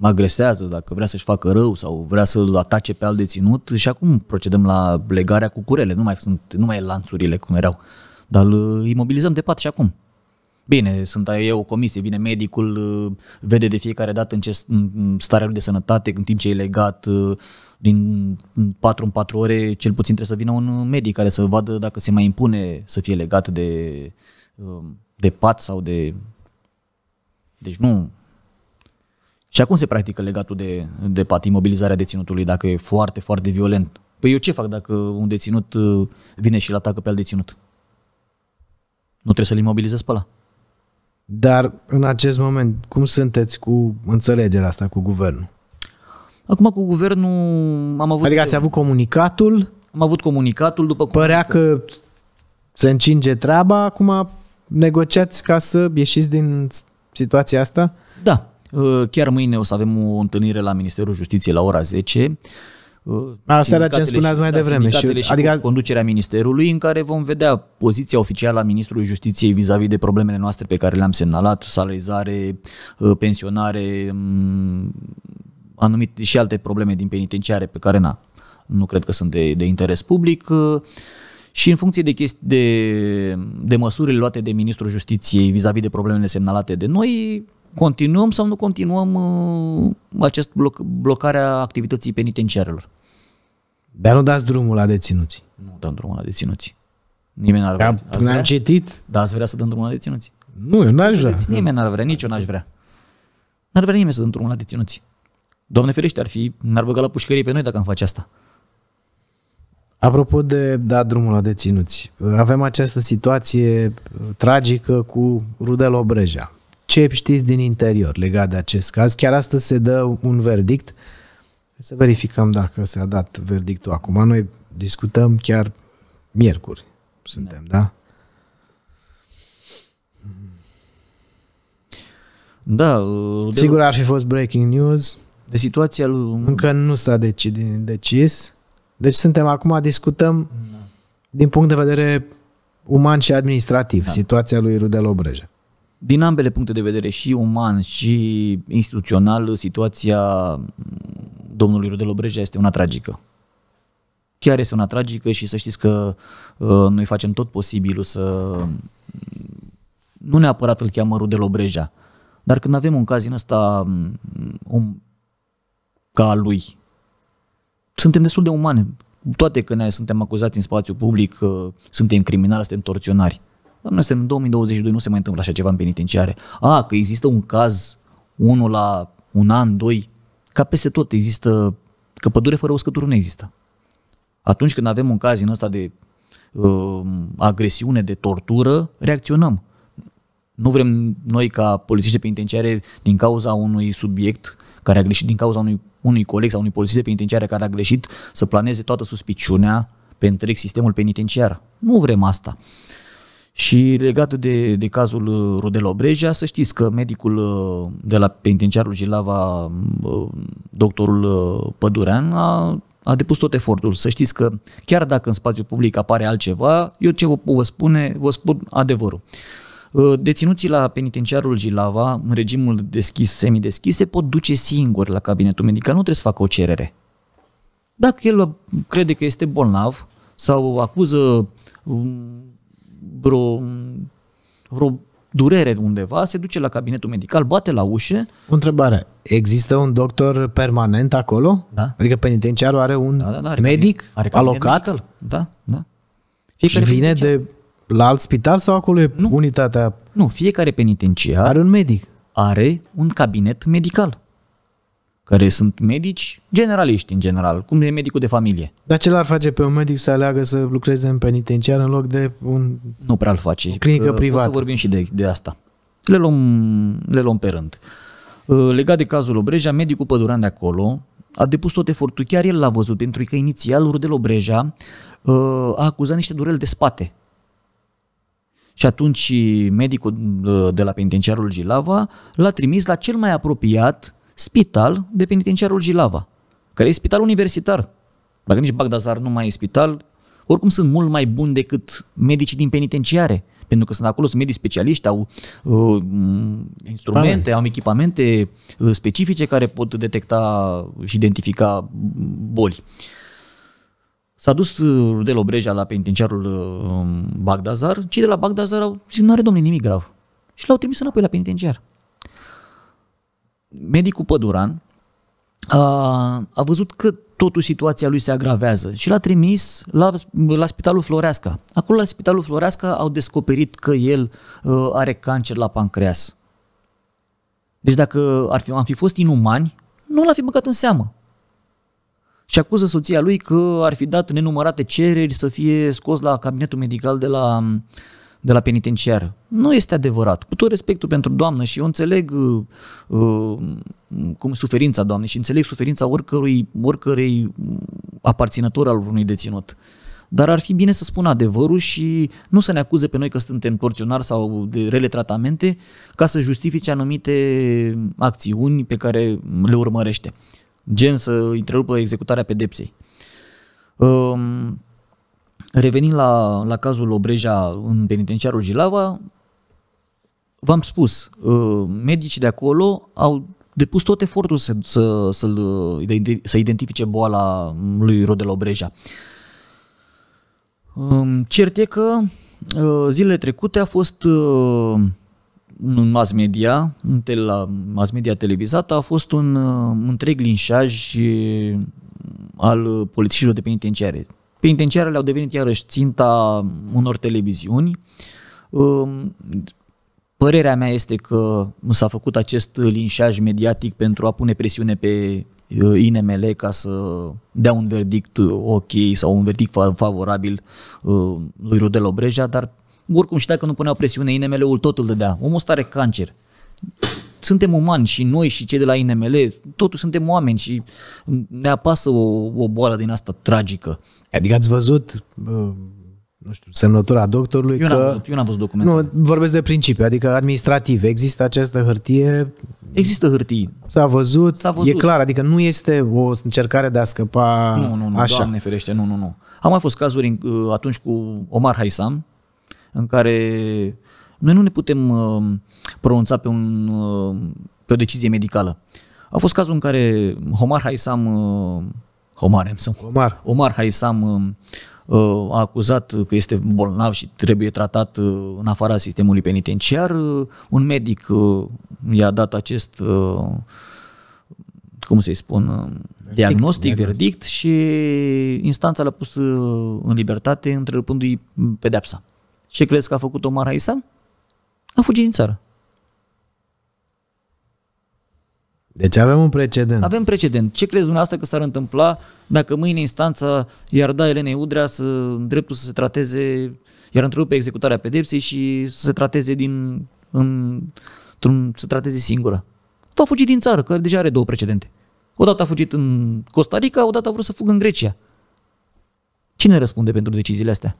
agresează, dacă vrea să-și facă rău sau vrea să-l atace pe alt deținut, și acum procedăm la legarea cu curele, nu mai sunt, nu mai e lanțurile cum erau, dar îl imobilizăm de pat și acum. Bine, sunt eu o comisie, vine medicul, vede de fiecare dată în ce starea lui de sănătate, în timp ce e legat, din 4 în 4 ore, cel puțin trebuie să vină un medic care să vadă dacă se mai impune să fie legat de, de pat sau de deci nu... Și acum se practică legatul de, de pat, imobilizarea deținutului, dacă e foarte, foarte violent. Păi eu ce fac dacă un deținut uh, vine și îl atacă pe al deținut? Nu trebuie să-l imobilizez pe ăla. Dar în acest moment, cum sunteți cu înțelegerea asta cu guvernul? Acum cu guvernul am avut... Adică ați avut comunicatul? Am avut comunicatul după... Părea că se încinge treaba, acum negociați ca să ieșiți din situația asta? Da. Uh, chiar mâine o să avem o întâlnire la Ministerul Justiției la ora 10. Uh, asta era ce îmi spuneați mai da, devreme. Și, și adică... conducerea Ministerului, în care vom vedea poziția oficială a Ministrului Justiției vis-a-vis de problemele noastre pe care le-am semnalat, salarizare, uh, pensionare, mm, anumite și alte probleme din penitenciare pe care na, nu cred că sunt de, de interes public și în funcție de, chesti, de, de măsurile luate de Ministrul Justiției vis-a-vis de problemele semnalate de noi, continuăm sau nu continuăm uh, acest bloc, blocarea activității penitenciarelor. Dar nu dați drumul la deținuții. Nu dăm drumul la deținuții. Nimeni n-ar vrea. Ați citit? Da, ați vrea să dăm drumul la deținuții. Nu, eu n-aș vrea. Deci, nimeni n-ar vrea, nici eu n-aș vrea. N-ar vrea nimeni să dăm drumul la deținuții. Doamne ferește, ar fi, n-ar băga la pușcărie pe noi dacă am face asta. Apropo de, da, drumul la deținuți, avem această situație uh, tragică cu Rudel Obreja. Ce știți din interior legat de acest caz? Chiar astăzi se dă un verdict. Să verificăm dacă s-a dat verdictul acum. Noi discutăm chiar miercuri. Suntem, da? da? Da. Sigur ar fi fost breaking news. De situația lui... Încă nu s-a deci- decis. decis deci suntem acum, discutăm da. din punct de vedere uman și administrativ da. situația lui Rudel Obreja. Din ambele puncte de vedere, și uman și instituțional, situația domnului Rudel Obreja este una tragică. Chiar este una tragică și să știți că uh, noi facem tot posibilul să... Nu neapărat îl cheamă Rudel Obreja, dar când avem un caz în ăsta um, ca lui, suntem destul de umane. Toate că ne suntem acuzați în spațiu public că suntem criminali, suntem torționari. Dar noi suntem în 2022, nu se mai întâmplă așa ceva în penitenciare. A, că există un caz, unul la un an, doi, ca peste tot există, că pădure fără uscături nu există. Atunci când avem un caz în ăsta de uh, agresiune, de tortură, reacționăm. Nu vrem noi ca polițiști de penitenciare din cauza unui subiect care a greșit din cauza unui unui coleg sau unui polițist de penitenciară care a greșit să planeze toată suspiciunea pe întreg sistemul penitenciar. Nu vrem asta. Și legat de, de cazul uh, Rudelo Brejea, să știți că medicul uh, de la penitenciarul Jilava, uh, doctorul Pădurean, a, a depus tot efortul. Să știți că chiar dacă în spațiu public apare altceva, eu ce vă, vă spune, vă spun adevărul. Uh, deținuții la penitenciarul Gilava, în regimul deschis, semideschis, se pot duce singuri la cabinetul medical, nu trebuie să facă o cerere. Dacă el crede că este bolnav sau acuză um, vreo, vreo durere undeva, se duce la cabinetul medical, bate la ușă. O întrebare. Există un doctor permanent acolo? Da. Adică penitenciarul are un da, da, da, are medic cabinet, are alocat? Medical. Da, da. Fiecare și vine de la alt spital sau acolo e nu. unitatea? Nu, fiecare penitenciar are un medic. Are un cabinet medical care sunt medici generaliști în general, cum e medicul de familie. Dar ce l-ar face pe un medic să aleagă să lucreze în penitenciar în loc de un... Nu prea l face. Clinică privată. O să vorbim și de, de asta. Le luăm, le luăm pe rând. Uh, legat de cazul Obreja, medicul păduran de acolo a depus tot efortul, chiar el l-a văzut, pentru că inițial Rudel Obreja uh, a acuzat niște dureri de spate și atunci medicul uh, de la penitenciarul Gilava l-a trimis la cel mai apropiat spital de penitenciarul Gilava, care e spital universitar. Dacă nici Bagdazar nu mai e spital, oricum sunt mult mai buni decât medicii din penitenciare, pentru că sunt acolo, sunt medici specialiști, au uh, instrumente, au echipamente uh, specifice care pot detecta și identifica boli. Uh, S-a dus uh, Rudel Obreja la penitenciarul uh, um, Bagdazar. Cei de la Bagdazar au zis, nu are domnul nimic grav. Și l-au trimis înapoi la penitenciar. Medicul Păduran a, a văzut că totuși situația lui se agravează și l-a trimis la, la Spitalul Floreasca. Acolo la Spitalul Floreasca au descoperit că el uh, are cancer la pancreas. Deci dacă ar fi, am fi fost inumani, nu l-a fi băgat în seamă și acuză soția lui că ar fi dat nenumărate cereri să fie scos la cabinetul medical de la, de la penitenciar. Nu este adevărat. Cu tot respectul pentru doamnă și eu înțeleg uh, uh cum suferința doamnei și înțeleg suferința oricărui, oricărei aparținător al unui deținut. Dar ar fi bine să spună adevărul și nu să ne acuze pe noi că suntem torționari sau de rele tratamente ca să justifice anumite acțiuni pe care le urmărește gen să întrerupă executarea pedepsei. Um, revenind la, la cazul Obreja în penitenciarul Jilava, v-am spus, uh, medicii de acolo au depus tot efortul să, să, să, să identifice boala lui Rodel Obreja. Um, cert e că uh, zilele trecute a fost uh, în mass media, în tele, la mass media televizată, a fost un uh, întreg linșaj uh, al polițiștilor de penitenciare. Penitenciarele au devenit iarăși ținta unor televiziuni. Um, părerea mea este că s-a făcut acest linșaj mediatic pentru a pune presiune pe uh, INML ca să dea un verdict ok sau un verdict favorabil lui Rodel Obreja, dar oricum și dacă nu puneau presiune, INML-ul tot îl dădea. Omul ăsta are cancer. Suntem umani și noi și cei de la INML, totuși suntem oameni și ne apasă o, o boală din asta tragică. Adică ați văzut nu știu, semnătura doctorului eu că... N-am văzut, eu n-am văzut documentul. Nu, vorbesc de principiu, adică administrativ. Există această hârtie... Există hârtie. S-a văzut, S-a văzut, e clar, adică nu este o încercare de a scăpa Nu, nu, nu, așa. doamne ferește, nu, nu, nu. Au mai fost cazuri uh, atunci cu Omar Haisam, în care noi nu ne putem uh, pronunța pe, un, uh, pe o decizie medicală. A fost cazul în care Omar, Haisam, Homar, uh, Omar. Omar Haisam a acuzat că este bolnav și trebuie tratat în afara sistemului penitenciar. Un medic i-a dat acest, cum să-i spun, verdict, diagnostic, verdict, verdict și instanța l-a pus în libertate întrerupându-i pedepsa. Ce crezi că a făcut Omar Haisam? A fugit din țară. Deci avem un precedent. Avem precedent. Ce crezi dumneavoastră că s-ar întâmpla dacă mâine instanța i-ar da Elenei Udrea să, dreptul să se trateze, iar întrerupe executarea pedepsei și să se trateze din, în, într-un, să trateze singură? Va fugi din țară, că deja are două precedente. Odată a fugit în Costa Rica, odată a vrut să fugă în Grecia. Cine răspunde pentru deciziile astea?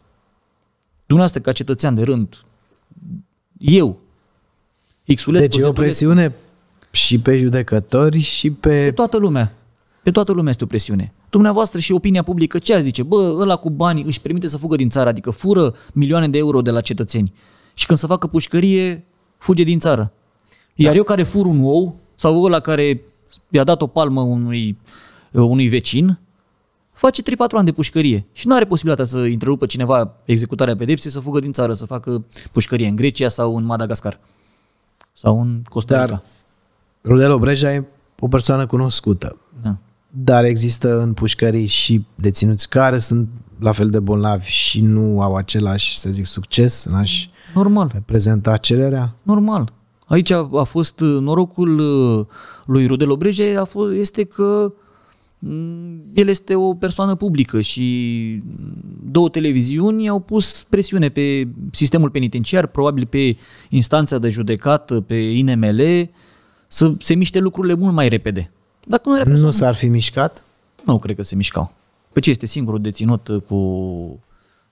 Dumneavoastră, ca cetățean de rând, eu, Xulescu, Deci e o presiune și pe judecători și pe... Pe toată lumea. Pe toată lumea este o presiune. Dumneavoastră și opinia publică ce ar zice? Bă, ăla cu bani își permite să fugă din țară, adică fură milioane de euro de la cetățeni. Și când se facă pușcărie, fuge din țară. Da. Iar da. eu care fur un ou, sau ăla care i-a dat o palmă unui, unui vecin, face 3-4 ani de pușcărie și nu are posibilitatea să întrerupă cineva executarea pedepsei, să fugă din țară, să facă pușcărie în Grecia sau în Madagascar sau în Costa Rica. Dar Rudel e o persoană cunoscută. Da. Dar există în pușcării și deținuți care sunt la fel de bolnavi și nu au același, să zic, succes în a Normal. reprezenta cererea? Normal. Aici a, a fost uh, norocul uh, lui Rudelo Breja a fost, este că Mm, el este o persoană publică și două televiziuni au pus presiune pe sistemul penitenciar, probabil pe instanța de judecată, pe INML, să se miște lucrurile mult mai repede. Dacă nu, nu s-ar fi mișcat? Nu cred că se mișcau. Pe ce este singurul deținut cu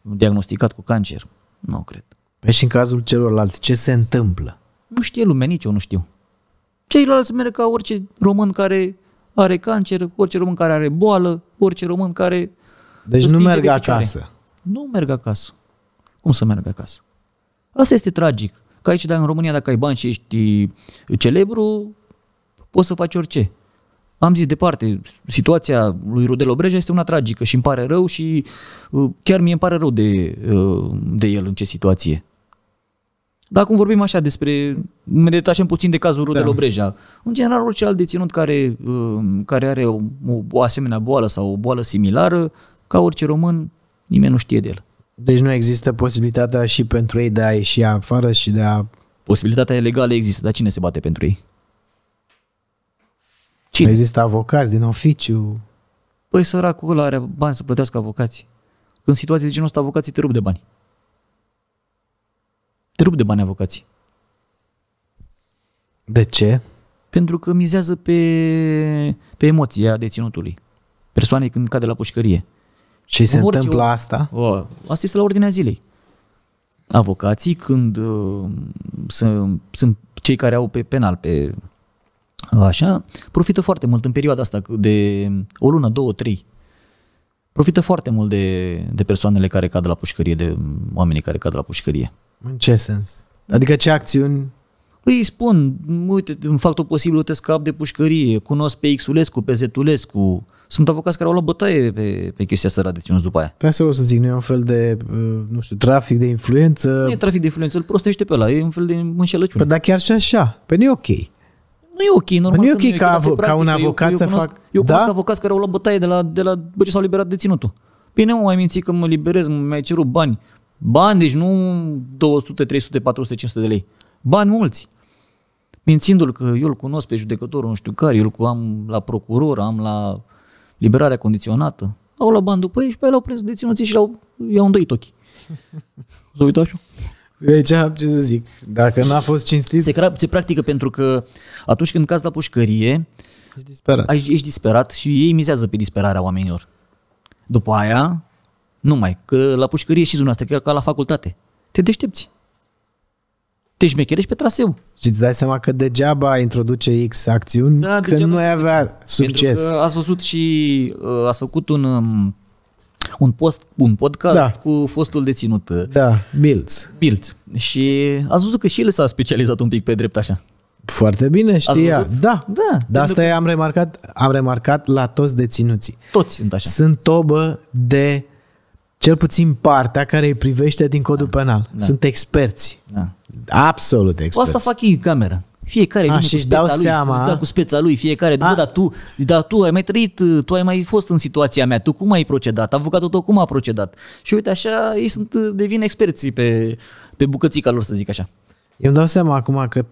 diagnosticat cu cancer? Nu cred. Pe păi și în cazul celorlalți, ce se întâmplă? Nu știe lumea, nici eu nu știu. Ceilalți merg ca orice român care are cancer, orice român care are boală, orice român care... Deci nu merg de acasă. Nu merg acasă. Cum să merg acasă? Asta este tragic. Că aici, dar în România, dacă ai bani și ești celebru, poți să faci orice. Am zis departe, situația lui Rudel Obreja este una tragică și îmi pare rău și chiar mie îmi pare rău de, de el în ce situație. Dar cum vorbim așa despre, ne detașăm puțin de cazul Rudel da. Obreja, în general orice alt deținut care, um, care are o, o asemenea boală sau o boală similară, ca orice român, nimeni nu știe de el. Deci nu există posibilitatea și pentru ei de a ieși afară și de a... Posibilitatea legală există, dar cine se bate pentru ei? Cine? Există avocați din oficiu. Păi săracul ăla are bani să plătească avocații. În situații de genul ăsta, avocații te rup de bani. Te rup de bani avocații. De ce? Pentru că mizează pe, pe emoția deținutului. Persoanei când cade la pușcărie. Ce se Orice întâmplă o, asta? O, asta este la ordinea zilei. Avocații când uh, sunt, sunt cei care au pe penal, pe uh, așa, profită foarte mult în perioada asta de o lună, două, trei. Profită foarte mult de, de persoanele care cad la pușcărie, de oamenii care cad la pușcărie. În ce sens? Adică ce acțiuni păi îi spun, uite, în fac tot posibilul, te scap de pușcărie, cunosc pe Xulescu, pe Zetulescu. Sunt avocați care au luat bătaie pe, pe chestia asta de după aia. Pe asta o să zic, nu e un fel de, uh, nu știu, trafic de influență. Nu e trafic de influență, îl prostește pe ăla, e un fel de înșelăciune. Păi dar chiar și așa, pe păi nu e ok. Nu e ok, normal. Păi nu e ok că ca, avo- ca un avocat eu, eu, eu să fac... Eu cunosc da? avocați care au luat bătaie de la, de la bă, ce s-au liberat ținutul. Bine, păi mă, mai minți că mă liberez, mi-ai cerut bani. Bani, deci nu 200, 300, 400, 500 de lei. Bani mulți. Mințindu-l că eu îl cunosc pe judecătorul, nu știu care, eu îl am la procuror, am la liberarea condiționată. Au la bani după ei și pe l-au prins deținuții și l-au, i-au îndoit ochii. Să uită așa. Deci, ce să zic, dacă n-a fost cinstit... Se, se practică pentru că atunci când cazi la pușcărie, ești disperat. ești disperat și ei mizează pe disperarea oamenilor. După aia, numai că la pușcărie și zona asta, chiar ca la facultate. Te deștepți. Te șmecherești pe traseu. Și îți dai seama că degeaba introduce X acțiuni da, că nu ai avea succes. Pentru că ați văzut și uh, ați făcut un, um, un, post, un podcast da. cu fostul deținut. Uh, da, Bilț. Bilț. Și ați văzut că și el s-a specializat un pic pe drept așa. Foarte bine, știa. Da. Da. Dar asta e, am remarcat, am remarcat la toți deținuții. Toți sunt așa. Sunt tobă de cel puțin partea care îi privește din codul da, penal. Da. Sunt experți. Da. Absolut experți. O asta fac ei în cameră. Fiecare ah, vine a, și cu speța dau lui, seama. Da, cu speța lui, fiecare. A. Ah. dar tu, dar tu ai mai trăit, tu ai mai fost în situația mea, tu cum ai procedat, avocatul tău cum a procedat. Și uite așa, ei sunt, devin experții pe, pe bucățica lor, să zic așa. Eu îmi dau seama acum că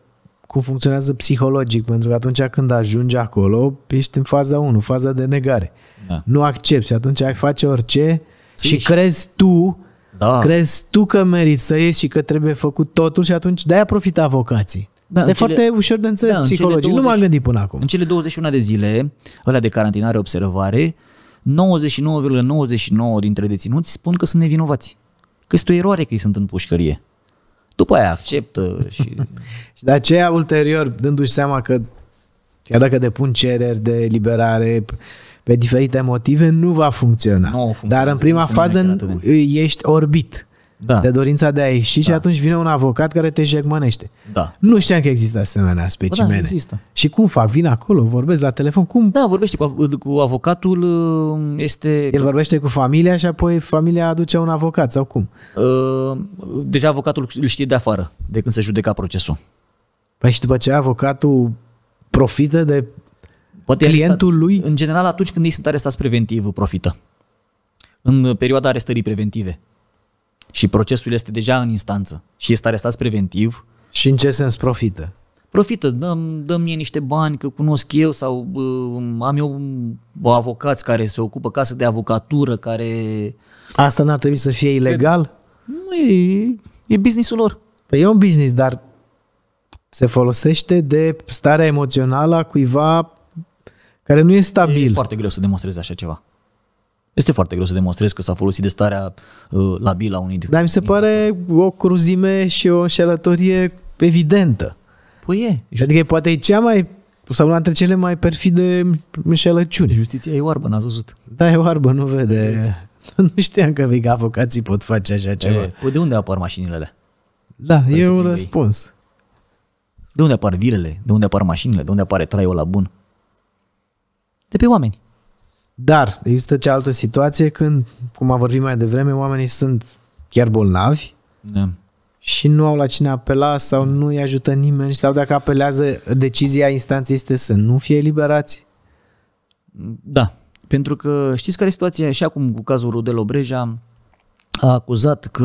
cum funcționează psihologic, pentru că atunci când ajungi acolo, ești în faza 1, faza de negare. Da. Nu accepti și atunci ai face orice și crezi tu da. Crezi tu că meriți să ieși și că trebuie făcut totul și atunci de-aia profită avocații. Da, de foarte cele, ușor de înțeles da, psihologic. În 20, nu m-am gândit până acum. În cele 21 de zile, ăla de carantinare observare, 99,99 ,99 dintre deținuți spun că sunt nevinovați. Că este o eroare că ei sunt în pușcărie. După aia acceptă și... și de aceea, ulterior, dându-și seama că chiar dacă depun cereri de eliberare, pe diferite motive, nu va funcționa. Nu funcționa Dar în prima fază ești orbit da. de dorința de a ieși da. și atunci vine un avocat care te jegmănește. Da. Nu știam că există asemenea specimene. Da, există. Și cum fac? Vin acolo, vorbesc la telefon, cum? Da, vorbește cu, cu avocatul, um, este... El vorbește cu familia și apoi familia aduce un avocat sau cum? Uh, deja avocatul îl știe de afară, de când se judeca procesul. Păi și după ce avocatul profită de Poate clientul lui? În general, atunci când ei sunt arestați preventiv, profită. În uh, perioada arestării preventive. Și procesul este deja în instanță. Și este arestat preventiv. Și în ce sens profită? Profită, dăm, dăm mie niște bani, că cunosc eu sau uh, am eu uh, avocați care se ocupă casă de avocatură, care... Asta n-ar trebui să fie ilegal? Nu, e, e businessul lor. Păi e un business, dar se folosește de starea emoțională a cuiva care nu e stabil. E foarte greu să demonstrezi așa ceva. Este foarte greu să demonstrezi că s-a folosit de starea uh, labilă a unui Dar mi se pare o cruzime și o înșelătorie evidentă. Păi e. Justiția. Adică poate e cea mai sau una dintre cele mai perfide înșelăciuni. Justiția e oarbă, n-ați văzut. Da, e oarbă, nu vede. Nu știam că vei avocații pot face așa ceva. E, păi de unde apar mașinile alea? Da, Vreau e un răspuns. Ei. De unde apar vilele? De unde apar mașinile? De unde apare traiul la bun? de pe oameni. Dar există cealaltă situație când, cum am vorbit mai devreme, oamenii sunt chiar bolnavi da. și nu au la cine apela sau nu îi ajută nimeni sau dacă apelează, decizia instanței este să nu fie eliberați? Da, pentru că știți care e situația și acum cu cazul Rudel Obreja a acuzat că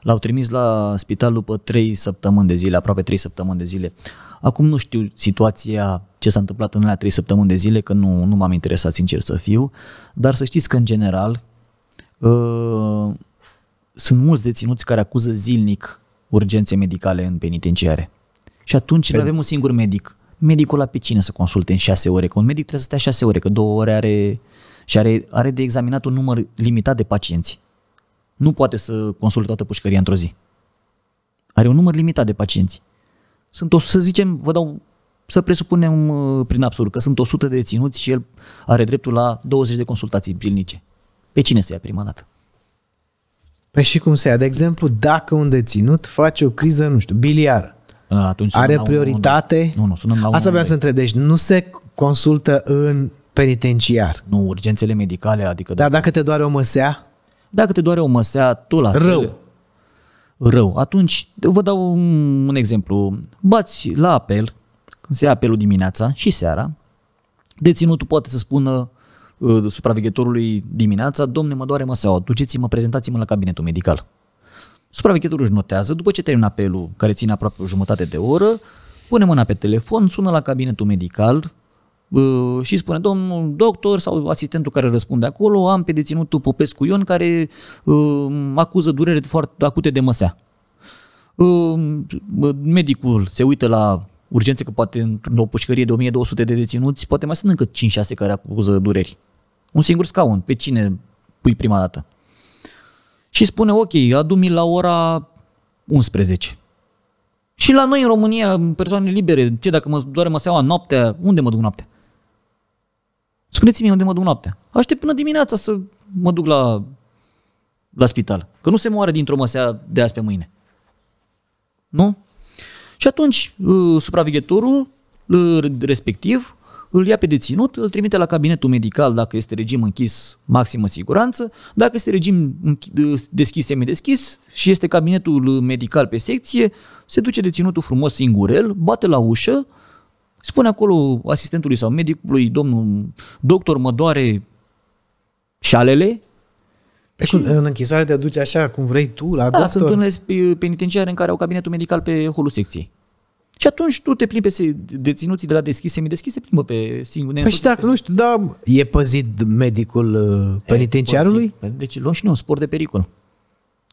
l-au trimis la spital după 3 săptămâni de zile, aproape 3 săptămâni de zile, uh, Acum nu știu situația ce s-a întâmplat în alea trei săptămâni de zile, că nu, nu m-am interesat sincer să fiu, dar să știți că în general uh, sunt mulți deținuți care acuză zilnic urgențe medicale în penitenciare. Și atunci Pe... Păi- avem un singur medic. Medicul la pe cine să consulte în șase ore? Că un medic trebuie să stea șase ore, că două ore are și are, are de examinat un număr limitat de pacienți. Nu poate să consulte toată pușcăria într-o zi. Are un număr limitat de pacienți sunt, o, să zicem, vă dau, să presupunem uh, prin absurd, că sunt 100 de ținuți și el are dreptul la 20 de consultații zilnice. Pe cine să ia prima dată? Păi și cum se ia? De exemplu, dacă un deținut face o criză, nu știu, biliară, atunci are prioritate? Nu, nu, sunăm la Asta vreau să întreb. Deci nu se consultă în penitenciar? Nu, urgențele medicale, adică... Dar dacă te doare o măsea? Dacă te doare o măsea, tu la Rău. Fel, rău. Atunci, vă dau un, exemplu. Bați la apel, când se ia apelul dimineața și seara, deținutul poate să spună uh, supraveghetorului dimineața, domne, mă doare măseaua, duceți-mă, prezentați-mă la cabinetul medical. Supraveghetorul își notează, după ce termină apelul, care ține aproape o jumătate de oră, pune mâna pe telefon, sună la cabinetul medical, Uh, și spune domnul doctor sau asistentul care răspunde acolo, am pe deținutul Popescu Ion care uh, acuză durere foarte acute de măsea. Uh, medicul se uită la urgențe că poate într-o pușcărie de 1200 de deținuți, poate mai sunt încă 5-6 care acuză dureri. Un singur scaun, pe cine pui prima dată? Și spune, ok, adu-mi la ora 11. Și la noi în România, persoane libere, ce dacă mă doare măseaua noaptea, unde mă duc noaptea? Spuneți-mi unde mă duc noaptea. Aștept până dimineața să mă duc la, la spital. Că nu se moare dintr-o măsea de azi pe mâine. Nu? Și atunci uh, supraveghetorul uh, respectiv îl ia pe deținut, îl trimite la cabinetul medical dacă este regim închis, maximă siguranță, dacă este regim uh, deschis, semideschis și este cabinetul medical pe secție, se duce deținutul frumos singurel, bate la ușă, Spune acolo asistentului sau medicului, domnul doctor, mă doare șalele. Pe și... În închisoare te duci așa cum vrei tu la da, doctor? sunt unele penitenciare în care au cabinetul medical pe holul secției. Și atunci tu te plimbi pe deținuții de la deschis, semi-deschis, se plimbă pe singur. Păi și dacă, nu știu, da, e păzit medicul uh, e, penitenciarului? Păzit. Păi, deci luăm și noi un sport de pericol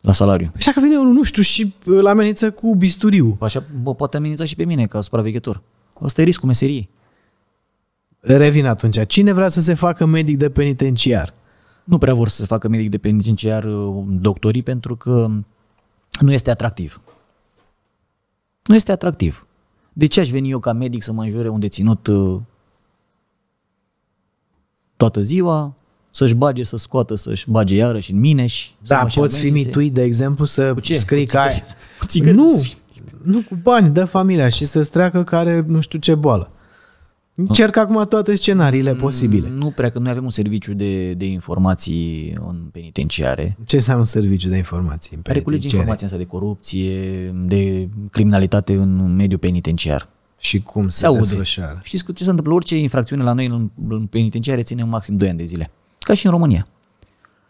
la salariu. Și dacă vine unul, nu știu, și la amenință cu bisturiu. Așa mă poate amenința și pe mine ca supraveghetor. Asta e riscul meseriei. Revin atunci. Cine vrea să se facă medic de penitenciar? Nu prea vor să se facă medic de penitenciar uh, doctorii pentru că nu este atractiv. Nu este atractiv. De ce aș veni eu ca medic să mă înjure un deținut uh, toată ziua, să-și bage, să scoată, să-și bage iarăși în mine și... Da, poți fi mituit de exemplu, să scrii că ai... Nu, nu, cu bani, dă familia și să-ți treacă care nu știu ce boală. Încerc acum toate scenariile mm, posibile. Nu prea, că noi avem un serviciu de, de informații în penitenciare. Ce înseamnă un serviciu de informații în penitenciare? Are informații asta de corupție, de criminalitate în mediul penitenciar. Și cum se, se aude. desfășoară. Știți cu ce se întâmplă? Orice infracțiune la noi în, în penitenciare ține maxim 2 ani de zile. Ca și în România.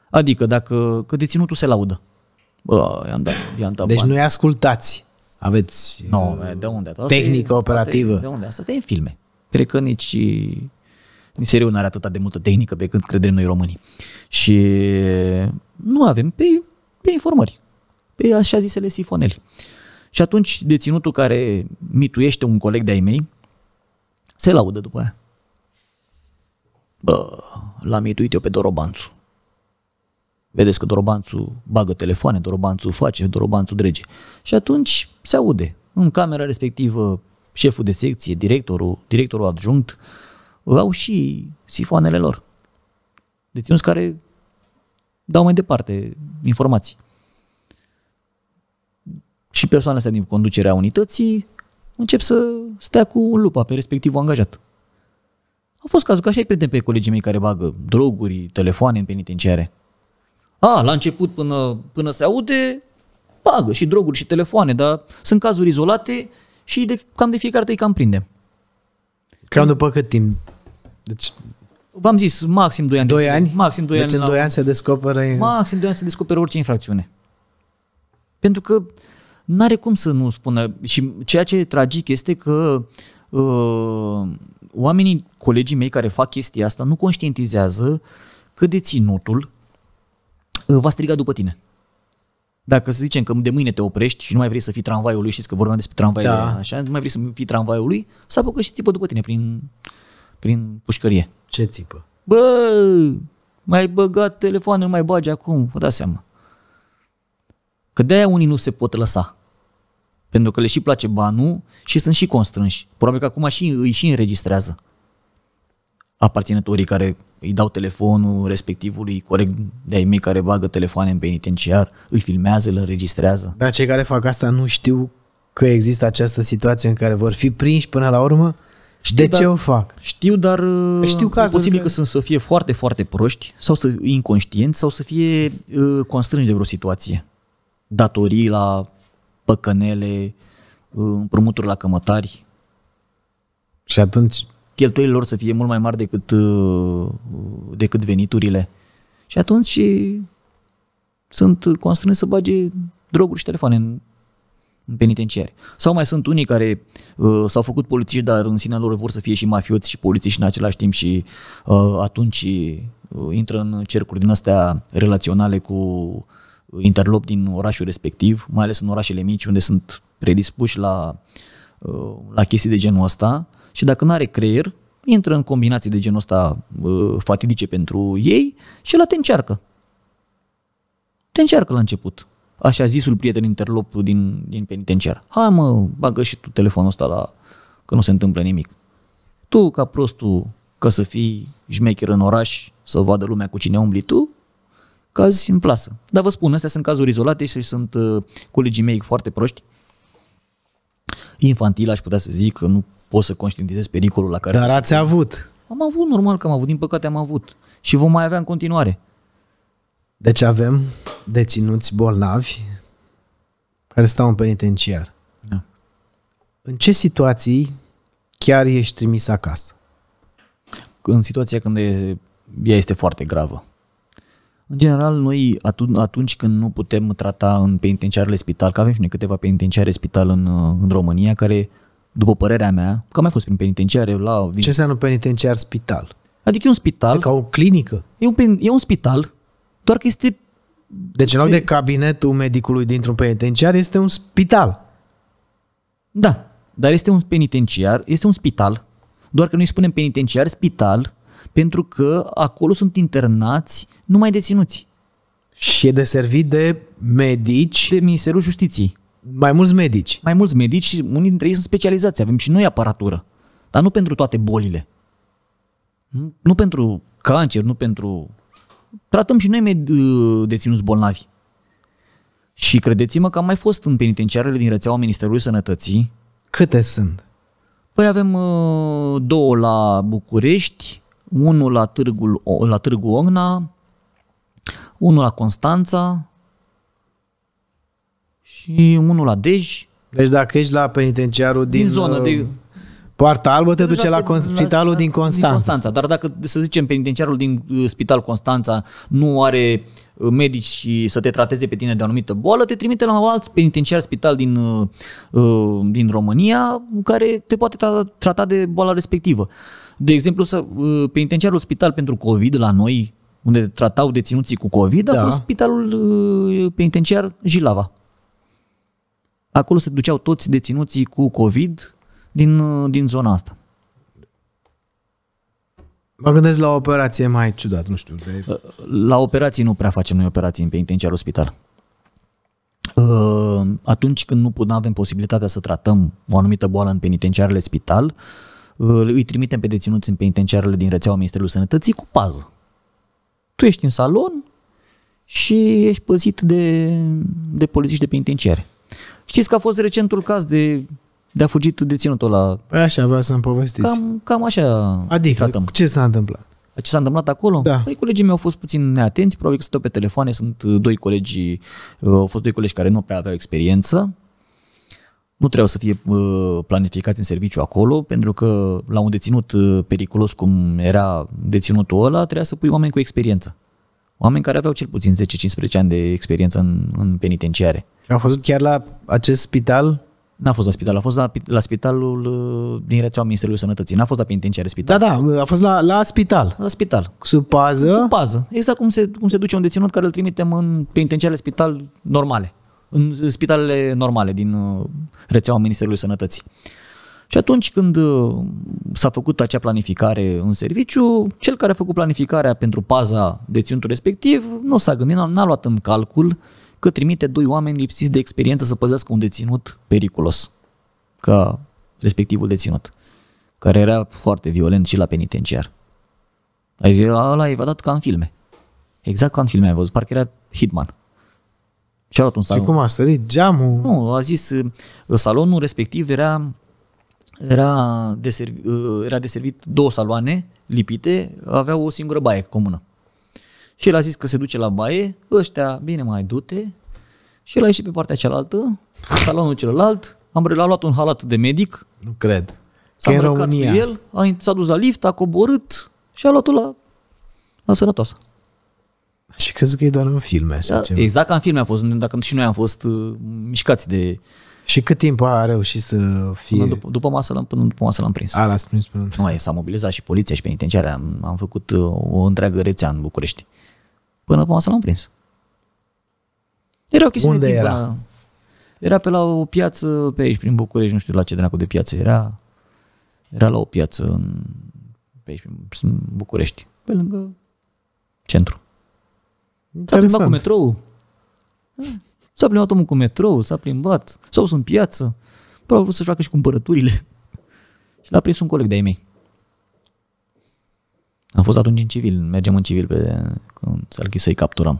Adică dacă că deținutul se laudă. Bă, i-am dat, i-am dat Deci bani. nu-i ascultați aveți no, uh, de unde? Asta tehnică e, operativă. Asta e, de unde? Asta e în filme. Cred că nici nici seriul nu are atâta de multă tehnică pe cât credem noi românii. Și nu avem pe, pe informări, pe așa zisele sifoneli. Și atunci deținutul care mituiește un coleg de-ai mei se laudă după aia. Bă, l-am mituit eu pe Dorobanțu. Vedeți că Dorobanțu bagă telefoane, Dorobanțu face, Dorobanțu drege. Și atunci se aude. În camera respectivă, șeful de secție, directorul, directorul adjunct, au și sifoanele lor. Deținuți care dau mai departe informații. Și persoanele astea din conducerea unității încep să stea cu lupa pe respectivul angajat. A fost cazul că așa îi prindem pe colegii mei care bagă droguri, telefoane în penitenciare. A, la început până, până se aude, bagă și droguri și telefoane, dar sunt cazuri izolate și de, cam de fiecare dată îi cam prindem. Cam după cât timp? Deci... V-am zis, maxim 2 ani. 2 ani? Maxim 2 deci ani. în 2 ani se descoperă... Maxim 2 ani se descoperă orice infracțiune. Pentru că n-are cum să nu spună. Și ceea ce e tragic este că uh, oamenii, colegii mei care fac chestia asta, nu conștientizează că deținutul Ă, va striga după tine. Dacă să zicem că de mâine te oprești și nu mai vrei să fii tramvaiul lui, știți că vorbeam despre tramvaiul da. așa, nu mai vrei să fii tramvaiul lui, s-a apucă și țipă după tine prin, prin pușcărie. Ce țipă? Bă, mai băgat telefonul, nu mai bagi acum, vă dați seama. Că de-aia unii nu se pot lăsa. Pentru că le și place banul și sunt și constrânși. Probabil că acum și, îi și înregistrează aparținătorii care îi dau telefonul respectivului coleg de-ai mei care bagă telefoane în penitenciar, îl filmează, îl înregistrează. Dar cei care fac asta nu știu că există această situație în care vor fi prinși până la urmă? Știu, de dar, ce o fac? Știu, dar păi știu uh, că posibil că... că sunt să fie foarte, foarte proști sau să inconștienți sau să fie uh, constrânși de vreo situație. Datorii la păcănele, uh, la cămătari. Și atunci cheltuielile lor să fie mult mai mari decât, uh, decât veniturile. Și atunci uh, sunt constrâns să bage droguri și telefoane în, în penitenciari. Sau mai sunt unii care uh, s-au făcut polițiști, dar în sine lor vor să fie și mafioți și polițiști în același timp și uh, atunci uh, intră în cercuri din astea relaționale cu interlop din orașul respectiv, mai ales în orașele mici unde sunt predispuși la, uh, la chestii de genul ăsta și dacă nu are creier, intră în combinații de genul ăsta uh, fatidice pentru ei și la te încearcă. Te încearcă la început. Așa zisul prieten interlop din, din penitenciar. Hai mă, bagă și tu telefonul ăsta la... că nu se întâmplă nimic. Tu, ca prostul, ca să fii șmecher în oraș, să vadă lumea cu cine umbli tu, cazi în plasă. Dar vă spun, astea sunt cazuri izolate și sunt uh, colegii mei foarte proști. Infantil, aș putea să zic, că nu poți să conștientizezi pericolul la care... Dar ați spune. avut. Am avut, normal că am avut, din păcate am avut. Și vom mai avea în continuare. Deci avem deținuți bolnavi care stau în penitenciar. Da. În ce situații chiar ești trimis acasă? În situația când e, ea este foarte gravă. În general, noi atunci când nu putem trata în penitenciarele spital, că avem și noi câteva penitenciare spital în, în România care după părerea mea, că am mai fost prin penitenciare la... Ce înseamnă penitenciar spital? Adică e un spital... E ca o clinică. E un, e un spital, doar că este... Deci în loc de cabinetul medicului dintr-un penitenciar, este un spital. Da, dar este un penitenciar, este un spital, doar că noi spunem penitenciar spital pentru că acolo sunt internați numai deținuți. Și e deservit de medici. De Ministerul Justiției. Mai mulți medici. Mai mulți medici și unii dintre ei sunt specializați. Avem și noi aparatură. Dar nu pentru toate bolile. Nu, nu pentru cancer, nu pentru... Tratăm și noi deținuți bolnavi. Și credeți-mă că am mai fost în penitenciarele din rețeaua Ministerului Sănătății. Câte sunt? Păi avem uh, două la București, unul la, Târgul, la Târgu Ogna, unul la Constanța, și unul la Dej. Deci dacă ești la penitenciarul din, din uh, zonă de Poarta Albă te, te duce la, la spitalul la, din Constanța. Din Constanța. Dar dacă, să zicem, penitenciarul din uh, Spital Constanța nu are uh, medici să te trateze pe tine de o anumită boală, te trimite la un alt penitenciar spital din, din România care te poate trata de boala respectivă. De exemplu, să, penitenciarul spital pentru COVID la noi, unde tratau deținuții cu COVID, da. a fost spitalul penitenciar Jilava. Acolo se duceau toți deținuții cu COVID din, din zona asta. Mă gândesc la o operație mai ciudată, nu știu. De... Uh, la operații nu prea facem noi operații în penitenciar spital. Uh, atunci când nu avem posibilitatea să tratăm o anumită boală în penitenciarele spital, uh, îi trimitem pe deținuți în penitenciarele din rețeaua Ministerului Sănătății cu pază. Tu ești în salon și ești păzit de, de polițiști de penitenciare. Știți că a fost recentul caz de, de a fugit deținutul la... Păi așa vreau să-mi povestiți. Cam, cam așa Adică, tratăm. ce s-a întâmplat? Ce s-a întâmplat acolo? Da. Păi colegii mei au fost puțin neatenți, probabil că stau pe telefoane, sunt uh, doi colegi, uh, au fost doi colegi care nu prea aveau experiență, nu trebuie să fie uh, planificați în serviciu acolo, pentru că la un deținut periculos cum era deținutul ăla, trebuia să pui oameni cu experiență. Oameni care aveau cel puțin 10-15 ani de experiență în, în penitenciare. Am fost chiar la acest spital? N-a fost la spital, a fost la, la spitalul uh, din rețeaua Ministerului Sănătății. N-a fost la penitenciare spital. Da, da, a fost la, la spital. La spital. Sub pază? Sub pază. Exact cum se, cum se duce un deținut care îl trimitem în penitenciarele spital normale. În spitalele normale din uh, rețeaua Ministerului Sănătății. Și atunci când uh, s-a făcut acea planificare în serviciu, cel care a făcut planificarea pentru paza deținutului respectiv nu s-a gândit, n-a luat în calcul uh, că trimite doi oameni lipsiți de experiență să păzească un deținut periculos, ca respectivul deținut, care era foarte violent și la penitenciar. Ai zis, ăla vădat ca în filme. Exact ca în filme ai văzut, parcă era Hitman. Și-a luat un salon. Și cum a sărit geamul? Nu, a zis, uh, salonul respectiv era era, deservit, uh, era deservit două saloane lipite, aveau o singură baie comună. Și el a zis că se duce la baie, ăștia, bine mai du-te. Și el a ieșit pe partea cealaltă, salonul celălalt, am luat un halat de medic. Nu cred. S-a îmbrăcat România. el, a, s-a dus la lift, a coborât și a luat-o la, la sănătoasă. Și crezi că e doar în filme da, ceva. Exact ca în filme a fost, dacă și noi am fost uh, mișcați de... Și cât timp a reușit să fie? Până după, după masă l-am, până după masă l-am prins. A, l-ați prins până... Nu, s-a mobilizat și poliția și penitenciarea. Am, am făcut uh, o întreagă rețea în București până până să l-am prins. Era o chestiune Unde era? Până... Da. Era pe la o piață pe aici, prin București, nu știu la ce dracu de piață era. Era la o piață în, pe aici, în București, pe lângă centru. Interesant. S-a plimbat cu metrou. S-a plimbat omul cu metrou, s-a plimbat, s-a pus în piață. Probabil să-și facă și cumpărăturile. și l-a prins un coleg de-ai mei. Am fost atunci în civil, mergem în civil pe Salchi să-i capturăm.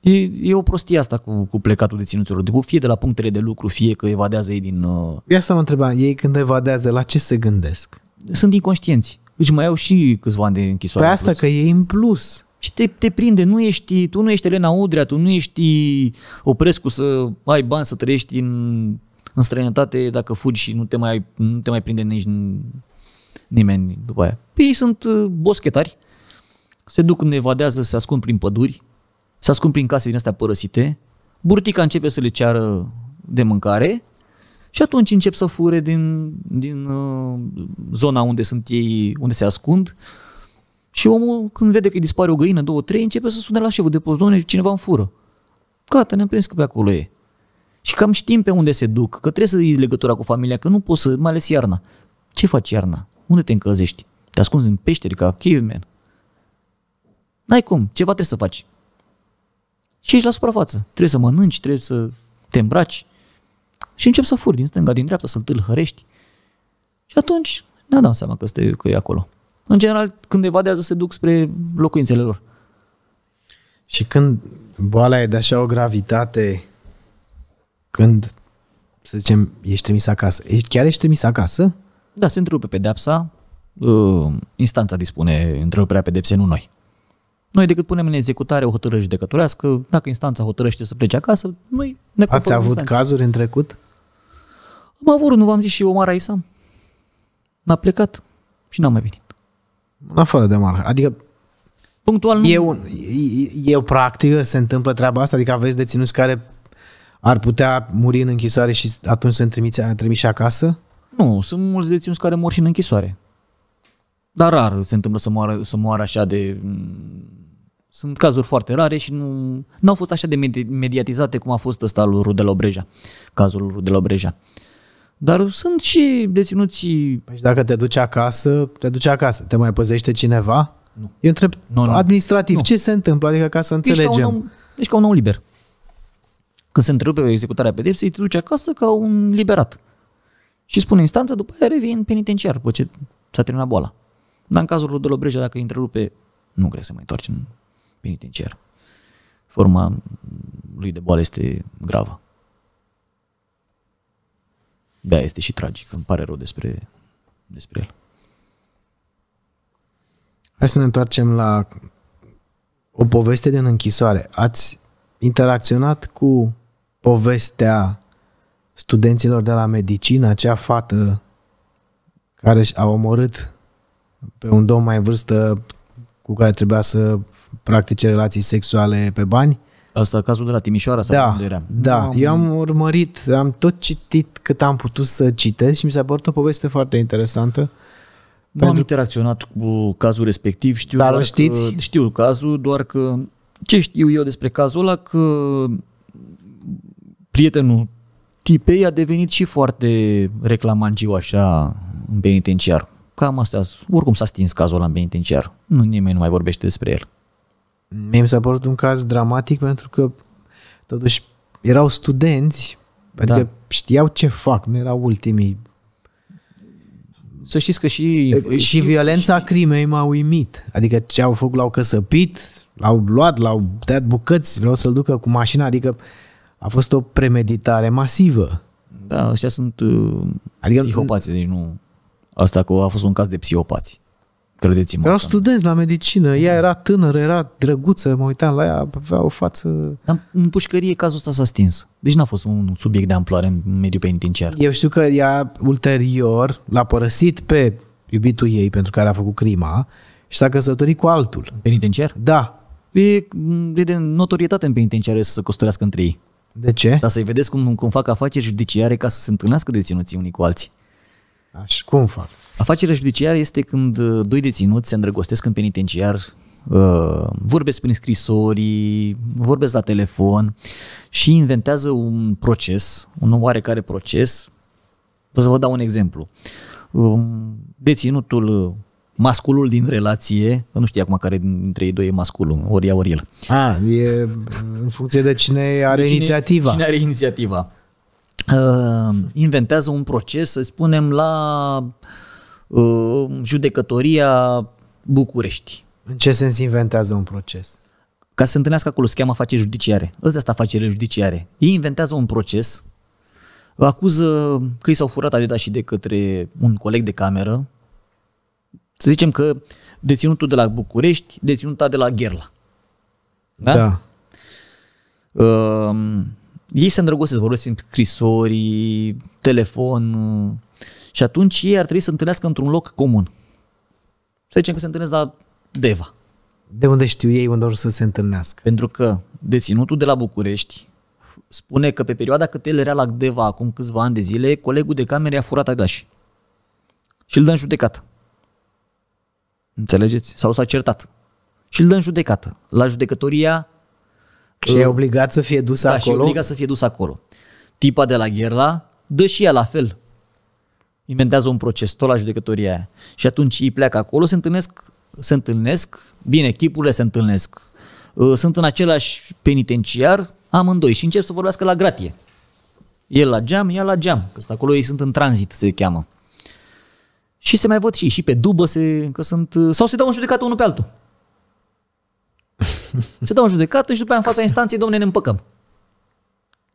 E, e o prostie asta cu, cu plecatul deținuților, fie de la punctele de lucru, fie că evadează ei din... Uh... Ia să mă întreba, ei când evadează, la ce se gândesc? Sunt inconștienți. Își mai au și câțiva ani de închisoare. Pe păi asta plus. că e în plus. Și te, te prinde, nu ești, tu nu ești Elena Udrea, tu nu ești Oprescu să ai bani să trăiești în, în străinătate dacă fugi și nu te mai, nu te mai prinde nici nimeni după aia. Păi ei sunt uh, boschetari, se duc când evadează, se ascund prin păduri, se ascund prin case din astea părăsite, burtica începe să le ceară de mâncare și atunci încep să fure din, din uh, zona unde sunt ei, unde se ascund și omul când vede că îi dispare o găină, două, trei, începe să sune la șeful de post, cineva îmi fură. Gata, ne-am prins că pe acolo e. Și cam știm pe unde se duc, că trebuie să iei legătura cu familia, că nu poți să, mai ales iarna. Ce faci iarna? Unde te încălzești? Te ascunzi în peșteri ca caveman. N-ai cum, ceva trebuie să faci. Și ești la suprafață. Trebuie să mănânci, trebuie să te îmbraci. Și începi să furi din stânga, din dreapta, să-l tâlhărești. Și atunci ne dat seama că, este, că e acolo. În general, când evadează, se duc spre locuințele lor. Și când boala e de așa o gravitate, când, să zicem, ești trimis acasă, ești, chiar ești trimis acasă? Da, se întrerupe pedepsa, uh, instanța dispune întreruperea pedepsei, nu noi. Noi decât punem în executare o hotărâre judecătorească, dacă instanța hotărăște să plece acasă, noi ne Ați avut instanța. cazuri în trecut? Am avut, nu v-am zis și Omar Aisam. N-a plecat și n-a mai venit. În afară de Omar. Adică Punctual nu. E, un, e, e o practică, se întâmplă treaba asta? Adică aveți deținuți care ar putea muri în închisoare și atunci să-i trimiți, acasă? Nu, sunt mulți deținuți care mor și în închisoare. Dar rar se întâmplă să moară, să moară așa de... Mm, sunt cazuri foarte rare și nu au fost așa de mediatizate cum a fost ăsta lui Rudel Obreja, cazul lui Rudel Obreja. Dar sunt și deținuții... Păi și dacă te duci acasă, te duci acasă. Te mai păzește cineva? Nu. Eu întreb nu, nu, administrativ, nu. ce se întâmplă? Adică ca să înțelegem. Ești ca un om, ești ca un om liber. Când se întrerupe executarea pedepsei, te duci acasă ca un liberat și spun instanță, după aia revii în penitenciar, după ce s-a terminat boala. Dar în cazul lui de dacă dacă întrerupe, nu cred să mai întoarce în penitenciar. Forma lui de boală este gravă. Da, este și tragic. Îmi pare rău despre, despre el. Hai să ne întoarcem la o poveste din închisoare. Ați interacționat cu povestea studenților de la medicină, acea fată care a omorât pe un domn mai vârstă cu care trebuia să practice relații sexuale pe bani. Asta cazul de la Timișoara sau da, unde era? Da, am... eu am urmărit, am tot citit cât am putut să citesc și mi s-a părut o poveste foarte interesantă. Nu pentru... am interacționat cu cazul respectiv, știu Dar doar știți? Că, știu cazul, doar că ce știu eu despre cazul ăla, că prietenul Tipei a devenit și foarte reclamangiu așa în penitenciar. Cam asta, oricum s-a stins cazul ăla în penitenciar. Nu, nimeni nu mai vorbește despre el. Mi s-a părut un caz dramatic pentru că totuși erau studenți, adică da. știau ce fac, nu erau ultimii. Să știți că și... Și, și violența și... crimei m-a uimit. Adică ce au făcut, l-au căsăpit, l-au luat, l-au tăiat bucăți, vreau să-l ducă cu mașina, adică uh, a fost o premeditare masivă. Da, ăștia sunt uh, adică, uh, psihopați, deci nu... Asta că a fost un caz de psihopați. Credeți-mă. Erau studenți la medicină, ea era tânără, era drăguță, mă uitam la ea, avea o față... Dar în pușcărie cazul ăsta s-a stins. Deci n-a fost un subiect de amploare în mediul penitenciar. Eu știu că ea ulterior l-a părăsit pe iubitul ei pentru care a făcut crima și s-a căsătorit cu altul. Penitenciar? Da. E, e de notorietate în penitenciare să se căsătorească între ei. De ce? Ca să-i vedeți cum, cum fac afaceri judiciare ca să se întâlnească deținuții unii cu alții. Așa, cum fac? Afacerea judiciară este când uh, doi deținuți se îndrăgostesc în penitenciar, uh, vorbesc prin scrisori, vorbesc la telefon și inventează un proces, un oarecare proces. O să vă dau un exemplu. Um, deținutul masculul din relație, nu știu acum care dintre ei doi e masculul, ori ea, ori el. A, ah, e în funcție de cine are de cine, inițiativa. Cine are inițiativa. Uh, inventează un proces, să spunem, la uh, judecătoria București. În ce sens inventează un proces? Ca să se întâlnească acolo, se cheamă face judiciare. Ăsta asta face judiciare. Ei inventează un proces, acuză că i s-au furat adeda și de către un coleg de cameră, să zicem că deținutul de la București, deținuta de la Gherla. Da? da. Uh, ei se îndrăgostesc, vorbesc în scrisori, telefon uh, și atunci ei ar trebui să întâlnească într-un loc comun. Să zicem că se întâlnesc la Deva. De unde știu ei unde or să se întâlnească? Pentru că deținutul de la București spune că pe perioada cât el era la Deva acum câțiva ani de zile, colegul de i a furat agași. și îl dă în judecată. Înțelegeți? Sau s-a certat. Și îl dă în judecată. La judecătoria... Și e uh, obligat să fie dus da, acolo? și e obligat să fie dus acolo. Tipa de la Gherla dă și ea la fel. Inventează un proces tot la judecătoria aia. Și atunci ei pleacă acolo, se întâlnesc, se întâlnesc, bine, chipurile se întâlnesc. Uh, sunt în același penitenciar amândoi și încep să vorbească la gratie. El la geam, ea la geam, că acolo ei sunt în tranzit, se cheamă și se mai văd și, și pe dubă, se, că sunt, uh, sau se dau în judecată unul pe altul. Se dau în judecată și după aia în fața instanței, domne, ne împăcăm.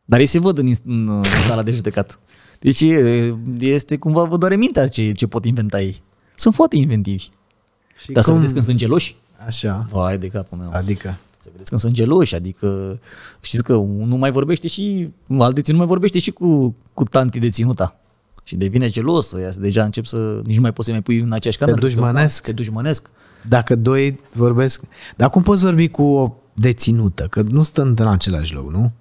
Dar ei se văd în, în uh, sala de judecat. Deci este cumva, vă doare mintea ce, ce pot inventa ei. Sunt foarte inventivi. Și Dar cum... să vedeți când sunt geloși? Așa. Vai de capul meu. Adică? Să vedeți când sunt geloși, adică știți că unul mai vorbește și, alții nu mai vorbește și cu, cu tanti de ținuta și devine gelos, deja încep să nici nu mai poți să mai pui în aceeași cameră. Se dușmănesc. Se dușmănesc. Dacă doi vorbesc... Dar cum poți vorbi cu o deținută? Că nu stând în același loc, nu?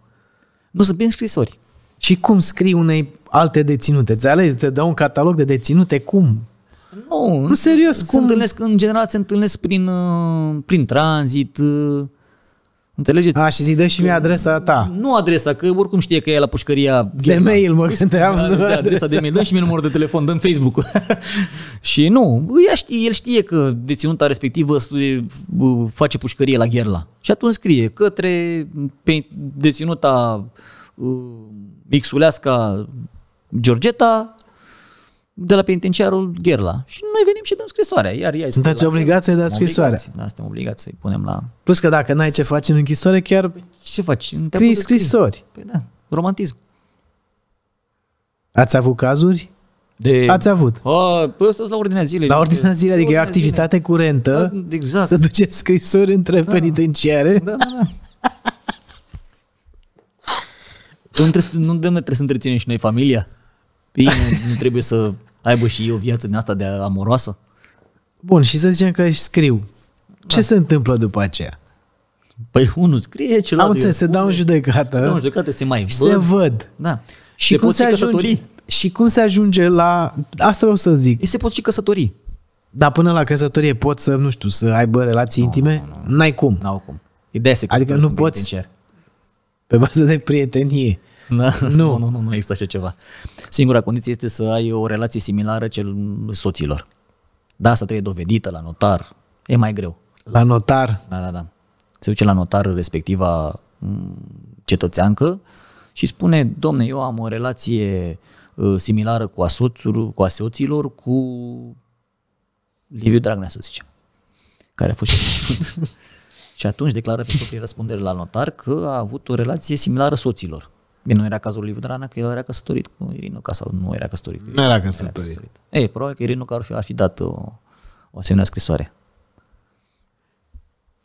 Nu sunt bine scrisori. Și cum scrii unei alte deținute? Ți alegi, te dă un catalog de deținute, cum? Nu, nu serios, se cum? întâlnesc, în general se întâlnesc prin, uh, prin tranzit, uh, Înțelegeți? A, și zic, dă și mie adresa ta. Nu adresa, că oricum știe că e la pușcăria... Ghirna. De mail, mă am. Da, da adresa, de mail, dă și mie numărul de telefon, dă Facebook. și nu, știe, el știe că deținuta respectivă face pușcărie la Gherla. Și atunci scrie către deținuta uh, Xuleasca Georgeta, de la penitenciarul Gherla. Și noi venim și dăm scrisoarea. Iar ea Sunteți obligați să-i dați scrisoarea. Da, suntem obligați să-i punem la... Plus că dacă n-ai ce faci în închisoare, chiar... Păi ce faci? Scrii scrisori. Păi da, romantism. Ați avut cazuri? De... Ați avut. A, păi ăsta la ordinea zilei. La ordinea zilei, adică ordinea e o activitate zile. curentă. Da, exact. Să duceți scrisori între da. penitenciare. Da, da, da. nu trebuie, nu trebuie să întreținem și noi familia? Ei, nu, nu trebuie să aibă și eu viață din asta de amoroasă? Bun, și să zicem că scriu. Ce da. se întâmplă după aceea? Păi unul scrie, celălalt... Am înțeles, se dau în judecată. Se dau în judecată, se mai văd. Se văd. Da. Și se cum se ajunge, și cum se ajunge la... Asta vreau să zic. Ei se pot și căsători. Dar până la căsătorie pot să, nu știu, să aibă relații no, intime? No, no. N-ai cum. N-au cum. Ideea se adică nu poți. Pe bază de prietenie. Na, da. nu. nu, nu, nu, nu există așa ceva. Singura condiție este să ai o relație similară cel soților. Da, să trebuie dovedită la notar. E mai greu. La notar? Da, da, da. Se duce la notar respectiva cetățeancă și spune, domne, eu am o relație ă, similară cu asoțul, cu asoților, cu Liviu Dragnea, să zicem, care a fost și Și atunci declară pe proprie răspundere la notar că a avut o relație similară soților. Bine, nu era cazul lui Vudrana, că el era căsătorit cu Irinuca sau nu era căsătorit. Nu era căsătorit. Era căsătorit. Ei, probabil că Irinuca ar fi, ar fi dat o, o asemenea scrisoare.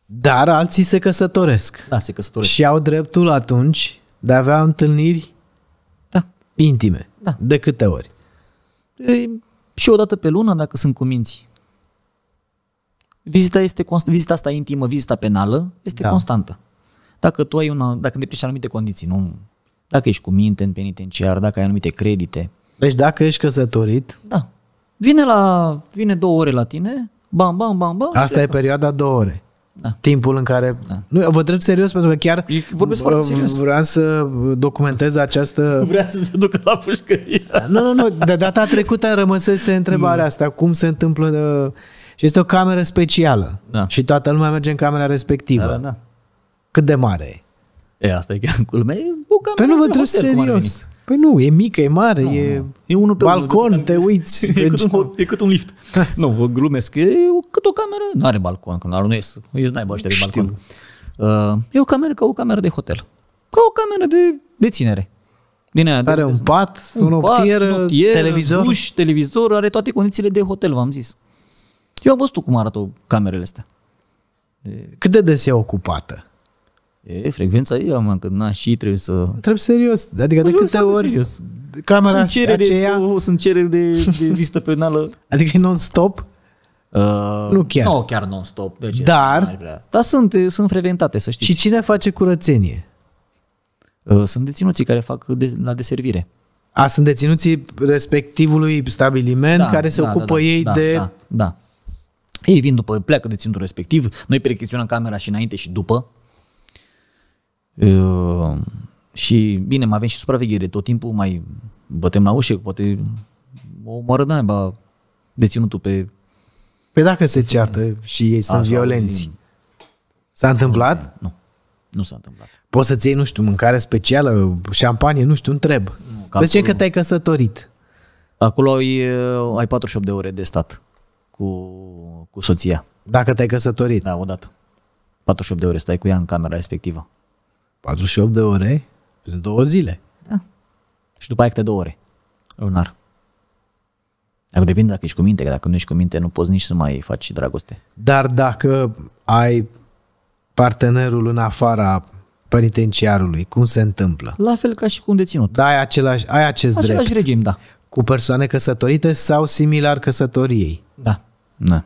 Dar alții se căsătoresc. Da, se căsătoresc. Și au dreptul atunci de a avea întâlniri da. intime. Da. De câte ori? E, și o dată pe lună, dacă sunt cuminți. Vizita, este const- vizita asta intimă, vizita penală, este da. constantă. Dacă tu ai una, dacă îndeplinești anumite condiții, nu dacă ești cu minte în penitenciar, dacă ai anumite credite. Deci dacă ești căsătorit... Da. Vine, la, vine două ore la tine, bam, bam, bam, bam. Asta e perioada două ore. Da. Timpul în care... Da. Nu, vă trebuie serios pentru că chiar Vorbesc foarte serios. vreau să documentez această... Vrea să se ducă la pușcărie. Nu, nu, nu. De data trecută rămăsese întrebarea mm. asta. Cum se întâmplă... De... Uh, și este o cameră specială. Da. Și toată lumea merge în camera respectivă. Da, da. da. Cât de mare e? E, asta e chiar culmea, apucăm. Păi nu vă trebuie serios. Păi nu, e mică, e mare, e, e unul pe balcon, deci te uiți. E, cât un, e cât un lift. nu, vă glumesc, e cât o cameră, nu are balcon, că nu ies, ies n-ai ăștia de balcon. Uh, e o cameră ca o cameră de hotel. Ca o cameră de, deținere. Bine, are de, un pat, un, un televizor. Duș, televizor, are toate condițiile de hotel, v-am zis. Eu am văzut cum arată camerele astea. Cât de des e ocupată? E frecvența e, mă, că na, și trebuie să... Trebuie serios. Adică de câte ori serios. camera sunt cereri, aceea... o, sunt cereri de, de vizită penală. Adică e non-stop? Uh, nu chiar. Nu chiar non-stop. Deci dar... Dar sunt, sunt frecventate, să știți. Și cine face curățenie? Uh, sunt deținuții care fac de, la deservire. A, sunt deținuții respectivului stabiliment da, care se da, da ocupă da, da, ei da, de... Da, da. Ei vin după, pleacă deținutul respectiv, noi percheziționăm camera și înainte și după, Ehm, și bine, mai avem și supraveghere, tot timpul mai bătem la ușă, poate o omoară de aia, deținutul pe... Pe păi dacă se ceartă și ei sunt violenți. S-a întâmplat? Nu, nu, s-a întâmplat. Poți să-ți iei, nu știu, mâncare specială, șampanie, nu știu, întreb. Nu, să zicem că te-ai căsătorit. Acolo ai 48 de ore de stat cu, cu soția. Dacă te-ai căsătorit? Da, odată. 48 de ore stai cu ea în camera respectivă. 48 de ore sunt două zile. Da. Și după aia câte două ore lunar. Acum depinde dacă ești cu minte, că dacă nu ești cu minte nu poți nici să mai faci dragoste. Dar dacă ai partenerul în afara penitenciarului, cum se întâmplă? La fel ca și cu un deținut. Da, ai, același, ai acest același drept. Același regim, da. Cu persoane căsătorite sau similar căsătoriei. Da. da.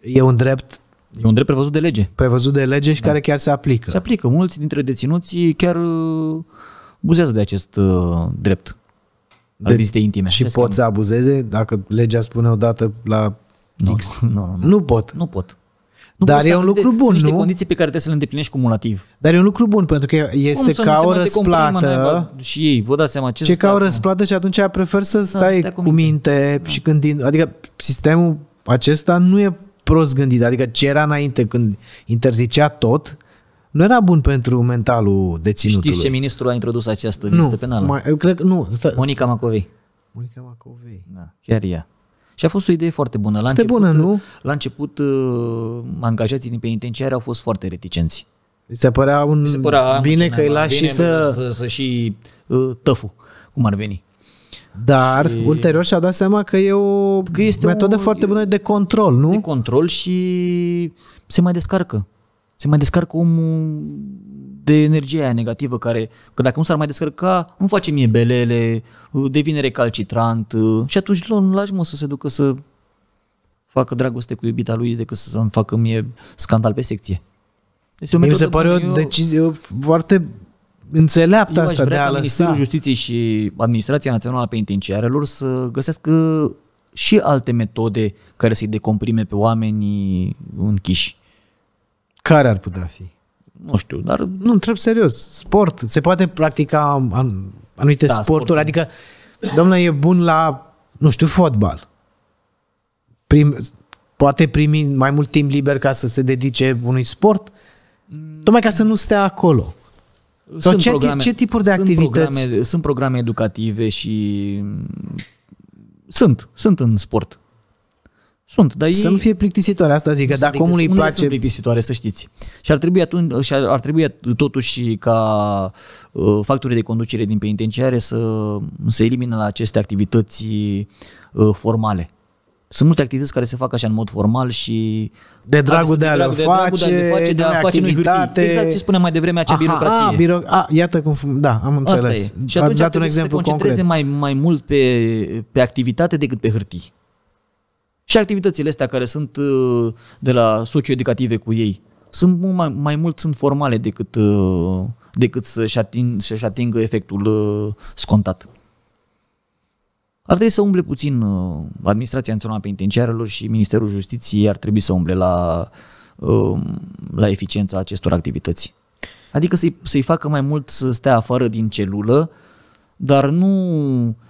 E un drept E un drept prevăzut de lege. Prevăzut de lege și da. care chiar se aplică. Se aplică. Mulți dintre deținuții chiar uh, buzează de acest uh, drept de, vizite intime. Și Ce pot să abuzeze dacă legea spune odată la nu, X? Nu, nu, nu. nu pot. Nu pot. Nu Dar e un lucru de, bun, niște nu? condiții pe care trebuie să le îndeplinești cumulativ. Dar e un lucru bun, pentru că este Cum ca o răsplată. Și ei, vă dați seama ce Ce ca o răsplată și atunci prefer să stai da, să cu minte, minte da. și când... Adică sistemul acesta nu e prost gândit, adică ce era înainte când interzicea tot, nu era bun pentru mentalul deținutului. Știți ce ministru a introdus această nu, listă penală? Mai, eu cred că nu. Stă, Monica Macovei. Monica Macovei. Da, chiar ea. Și a fost o idee foarte bună. La început, bună, nu? La început, uh, angajații din penitenciare au fost foarte reticenți. Mi se părea un Mi se părea bine că îi lași și să... să... Să și uh, tăfu, cum ar veni. Dar și... ulterior și-au dat seama că e o că este metodă o... foarte bună de control, nu? De control și se mai descarcă. Se mai descarcă omul de energia aia negativă care, că dacă nu s-ar mai descărca, nu face mie belele, devine recalcitrant uh, și atunci nu lași mă să se ducă să facă dragoste cu iubita lui decât să-mi facă mie scandal pe secție. Este o Mi se pare o eu... decizie foarte înțeleaptă Eu asta de a lăsa... Ministerul Justiției și Administrația Națională a Penitenciarelor să găsească și alte metode care să-i decomprime pe oamenii închiși. Care ar putea fi? Nu știu, dar... Nu, întreb serios. Sport. Se poate practica anumite da, sporturi? Sport. Adică, domnule, e bun la, nu știu, fotbal. Prim, poate primi mai mult timp liber ca să se dedice unui sport? Tocmai ca să nu stea acolo. Sunt ce, programe, ce tipuri de sunt activități? Programe, sunt programe educative și sunt, sunt în sport. Sunt, dar ei... Să nu fie plictisitoare, asta zic, că dacă omul îi place... Sunt plictisitoare, să știți. Și ar trebui, atunci, și ar, ar trebui totuși ca uh, factorii de conducere din penitenciare să se elimine la aceste activități uh, formale. Sunt multe activități care se fac așa în mod formal și... De dragul de a le face, de a face, de a face nu Exact ce spuneam mai devreme, acea Aha, birocrație. A, biro... a, iată cum... Da, am înțeles. Asta e. Și atunci dat un exemplu să se concentreze concret. mai, mai mult pe, pe activitate decât pe hârtii. Și activitățile astea care sunt uh, de la socioeducative cu ei, sunt mai, mai mult sunt formale decât, uh, decât să-și, ating, să-și atingă efectul uh, scontat. Ar trebui să umble puțin uh, Administrația în zona Penitenciarelor și Ministerul Justiției ar trebui să umble la, um, la eficiența acestor activități. Adică să-i, să-i facă mai mult să stea afară din celulă, dar nu...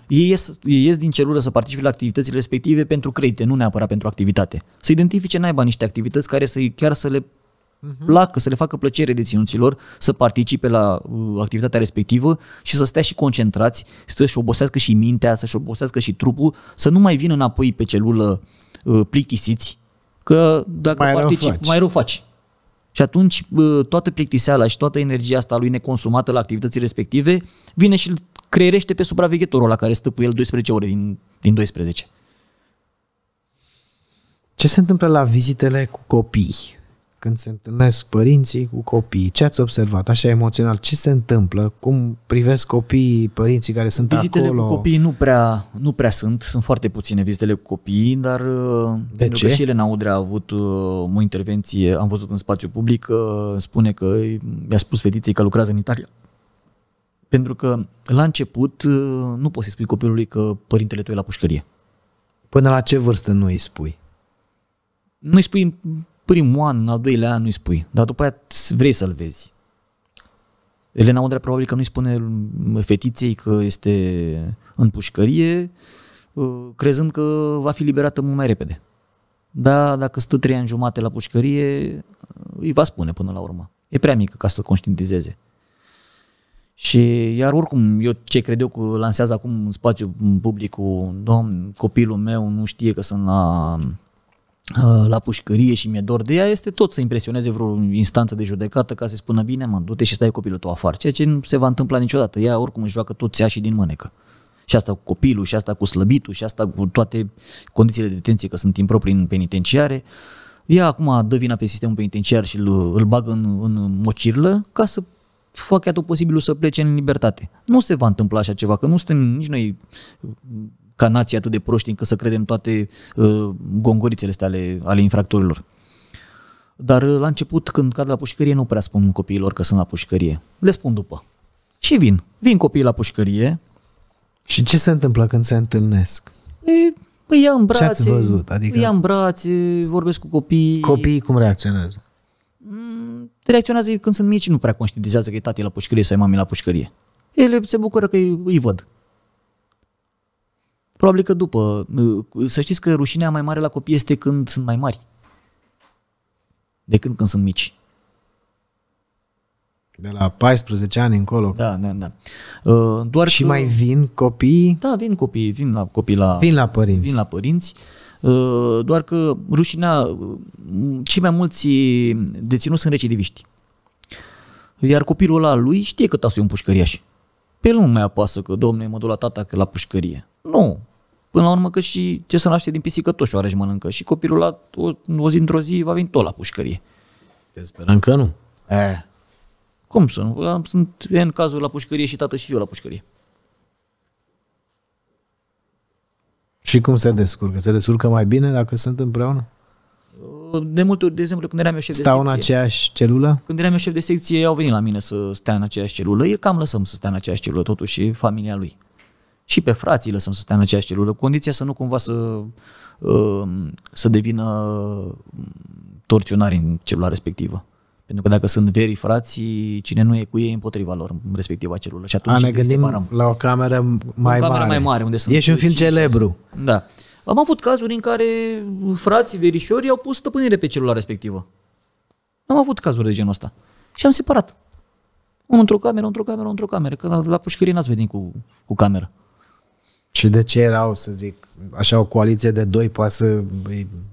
Ei ies, ei ies din celulă să participe la activitățile respective pentru credite, nu neapărat pentru activitate. Să identifice naiba niște activități care să chiar să le uh-huh. Mhm. placă, să le facă plăcere deținuților să participe la uh, activitatea respectivă și să stea și concentrați, să-și obosească și mintea, să-și obosească și trupul, să nu mai vină înapoi pe celulă uh, plictisiți, că dacă mai participi, rău mai rău faci. Și atunci uh, toată plictiseala și toată energia asta lui neconsumată la activității respective vine și îl creierește pe supraveghetorul la care stă cu el 12 ore din, din 12. Ce se întâmplă la vizitele cu copii? când se întâlnesc părinții cu copiii. Ce ați observat așa emoțional? Ce se întâmplă? Cum privesc copiii, părinții care sunt vizitele acolo? Vizitele cu copiii nu prea, nu prea sunt, sunt foarte puține vizitele cu copiii, dar uh, de pentru ce? că și Elena Udrea a avut uh, o intervenție, am văzut în spațiu public, uh, spune că i-a spus fetiței că lucrează în Italia. Pentru că la început nu poți să spui copilului că părintele tău e la pușcărie. Până la ce vârstă nu îi spui? Nu îi spui primul an, în al doilea an nu-i spui, dar după aia vrei să-l vezi. Elena Ondrea probabil că nu-i spune fetiței că este în pușcărie, uh, crezând că va fi liberată mult mai repede. Dar dacă stă trei ani jumate la pușcărie, uh, îi va spune până la urmă. E prea mică ca să conștientizeze. Și iar oricum, eu ce cred eu că lansează acum în spațiu public cu domn, copilul meu nu știe că sunt la Uh, la pușcărie și mi-e dor de ea este tot să impresioneze vreo instanță de judecată ca să spună bine mă, du-te și stai copilul tău afară, ceea ce nu se va întâmpla niciodată. Ea oricum își joacă tot și din mânecă. Și asta cu copilul, și asta cu slăbitul, și asta cu toate condițiile de detenție că sunt improprii în penitenciare. Ea acum dă vina pe sistemul penitenciar și îl, îl bagă în, în mocirlă ca să facă tot posibilul să plece în libertate. Nu se va întâmpla așa ceva, că nu suntem nici noi ca nație atât de proști încât să credem toate uh, gongorițele astea ale, ale infractorilor. Dar uh, la început, când cad la pușcărie, nu prea spun copiilor că sunt la pușcărie. Le spun după. Și vin. Vin copiii la pușcărie. Și ce se întâmplă când se întâlnesc? E, îi păi, păi ia în brațe. ce văzut? Adică... Îi ia în brațe, vorbesc cu copiii. Copiii cum reacționează? Mm, reacționează când sunt mici, nu prea conștientizează că e tati la pușcărie sau e mami la pușcărie. Ele se bucură că îi, îi văd. Probabil că după. Uh, să știți că rușinea mai mare la copii este când sunt mai mari decât când sunt mici. De la 14 ani încolo. Da, da, da. Uh, doar și că, mai vin copii? Da, vin copii, vin la copii la... Vin la părinți. Vin la părinți. Uh, doar că rușinea, cei mai mulți deținuți sunt recidiviști. Iar copilul ăla lui știe că tasul e un pușcăriaș. Pe el nu mai apasă că, domne, mă duc la tata că la pușcărie. Nu. Până la urmă că și ce se naște din pisică tot și mănâncă și copilul la o, o zi într-o zi va veni tot la pușcărie. Te sperăm că nu. E, cum să nu? Sunt în cazul la pușcărie și tată și fiul la pușcărie. Și cum se descurcă? Se descurcă mai bine dacă sunt împreună? De multe ori, de exemplu, când eram eu șef Stau de secție. Stau în aceeași celulă? Când eram eu șef de secție, au venit la mine să stea în aceeași celulă. Eu cam lăsăm să stea în aceeași celulă, totuși, familia lui și pe frații lăsăm să stea în aceeași celulă, condiția să nu cumva să, uh, să devină torționari în celula respectivă. Pentru că dacă sunt veri frații, cine nu e cu ei împotriva lor, în respectiva celulă. Și atunci A, ne gândim separăm. la o cameră mai o cameră mare. mai mare. Unde sunt Ești un film celebru. Șase. Da. Am avut cazuri în care frații verișori au pus stăpânire pe celula respectivă. Am avut cazuri de genul ăsta. Și am separat. Unul într-o cameră, într-o cameră, într-o cameră. Că la, la pușcărie n-ați venit cu, cu cameră. Și de ce erau, să zic, așa o coaliție de doi poate să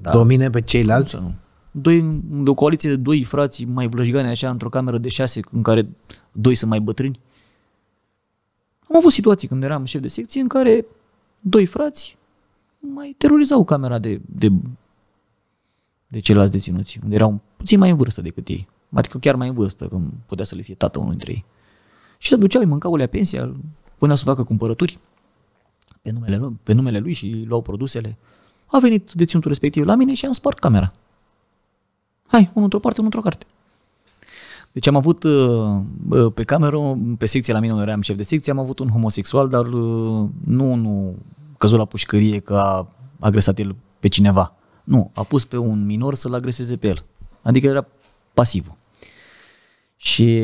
da. domine pe ceilalți? Nu. Doi, o coaliție de doi frați mai vlășgani așa într-o cameră de șase în care doi sunt mai bătrâni. Am avut situații când eram șef de secție în care doi frați mai terorizau camera de, de, de ceilalți deținuți, unde erau puțin mai în vârstă decât ei. Adică chiar mai în vârstă, când putea să le fie tată unul dintre ei. Și se duceau, îi mâncau la pensia, până să facă cumpărături pe numele, lui, pe numele lui și luau produsele. A venit deținutul respectiv la mine și am spart camera. Hai, unul într-o parte, unul într-o carte. Deci am avut uh, uh, pe cameră, pe secție la mine unde eram șef de secție, am avut un homosexual, dar uh, nu unul căzut la pușcărie că a agresat el pe cineva. Nu, a pus pe un minor să-l agreseze pe el. Adică era pasiv. Și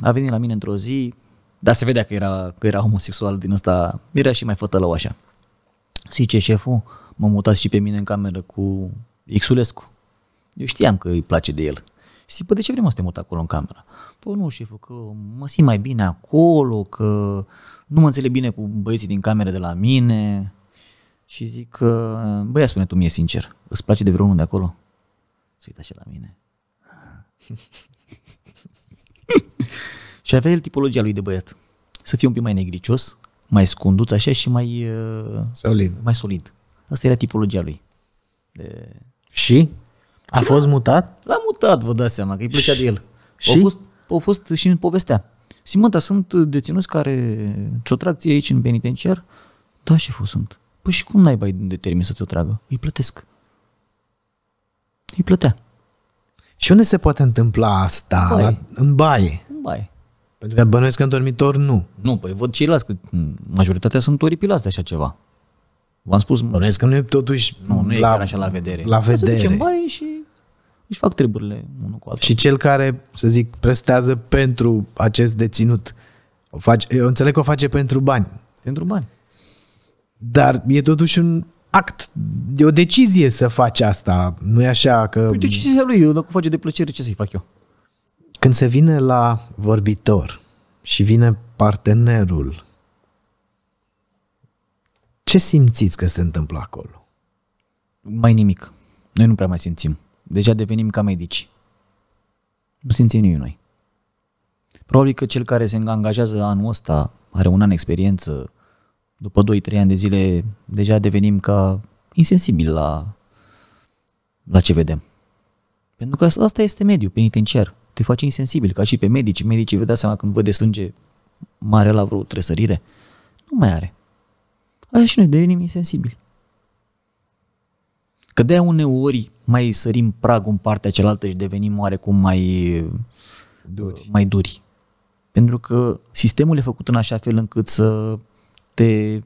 a venit la mine într-o zi, dar se vedea că era, că era homosexual din ăsta, era și mai fătălău așa. Zice șeful, mă mutați și pe mine în cameră cu Xulescu. Eu știam că îi place de el. Și zic, păi de ce vrem să te mut acolo în cameră? Păi nu, șeful, că mă simt mai bine acolo, că nu mă înțeleg bine cu băieții din camere de la mine. Și zic că, băia, spune tu mie sincer, îți place de vreunul de acolo? Să uită așa la mine. Și avea el tipologia lui de băiat. Să fie un pic mai negricios, mai scunduț, așa și mai... Uh, solid. Mai solid. Asta era tipologia lui. De... Și? A și fost l-a, mutat? L-a mutat, vă dați seama, că îi plăcea de el. Și? Au fost, au fost și în povestea. Simonta sunt deținuți care ți-o trag ție aici în penitenciar? Da, șeful, sunt. Păi și cum n-ai bai termin să ți-o tragă? Îi plătesc. Îi plătea. Și unde se poate întâmpla asta? în baie. În baie. Pentru că bănuiesc că în dormitor nu. Nu, păi văd ceilalți, că majoritatea sunt oripilați de așa ceva. V-am spus... Bănuiesc că nu e totuși... Nu, nu la, e chiar așa la vedere. La vedere. Se ducem, băi, și își fac treburile unul cu altul. Și cel care, să zic, prestează pentru acest deținut, o face, eu înțeleg că o face pentru bani. Pentru bani. Dar e totuși un act, e o decizie să faci asta, nu e așa că... Păi decizia lui, eu dacă o face de plăcere, ce să-i fac eu? Când se vine la vorbitor și vine partenerul, ce simțiți că se întâmplă acolo? Mai nimic. Noi nu prea mai simțim. Deja devenim ca medici. Nu simțim nimic noi. Probabil că cel care se angajează anul ăsta, are un an experiență, după 2-3 ani de zile, deja devenim ca insensibil la, la ce vedem. Pentru că asta este mediul penitenciar te face insensibil, ca și pe medici. Medicii vă dați seama când văd de sânge mare la vreo tresărire, nu mai are. Așa și noi devenim insensibili. Că de uneori mai sărim pragul în partea cealaltă și devenim oarecum mai duri. mai duri. Pentru că sistemul e făcut în așa fel încât să te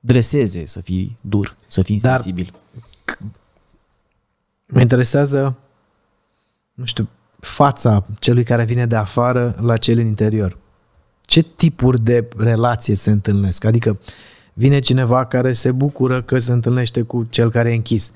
dreseze, să fii dur, să fii insensibil. Dar mă interesează, nu știu, fața celui care vine de afară la cel în interior. Ce tipuri de relație se întâlnesc? Adică vine cineva care se bucură că se întâlnește cu cel care e închis.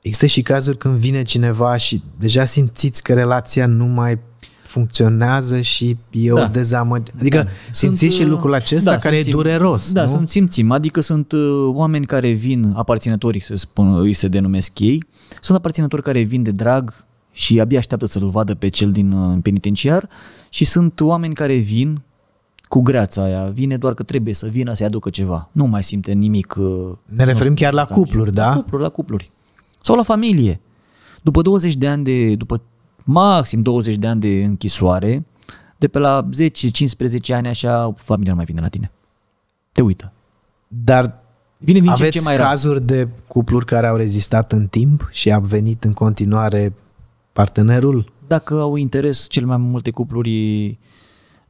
Există și cazuri când vine cineva și deja simțiți că relația nu mai funcționează și e da. o dezamăgire. Adică da. simțiți sunt, și uh, lucrul acesta da, care simțim, e dureros. Da, nu? sunt simțim. Adică sunt uh, oameni care vin, aparținătorii, să spun, îi se denumesc ei, sunt aparținători care vin de drag, și abia așteaptă să-l vadă pe cel din uh, penitenciar și sunt oameni care vin cu greața aia, vine doar că trebuie să vină să-i aducă ceva. Nu mai simte nimic. Uh, ne referim chiar la da. cupluri, da? La cupluri, la cupluri. Sau la familie. După 20 de ani de, după maxim 20 de ani de închisoare, de pe la 10-15 ani așa, familia nu mai vine la tine. Te uită. Dar vine din aveți ce mai cazuri de cupluri care au rezistat în timp și au venit în continuare partenerul? Dacă au interes, cele mai multe cupluri,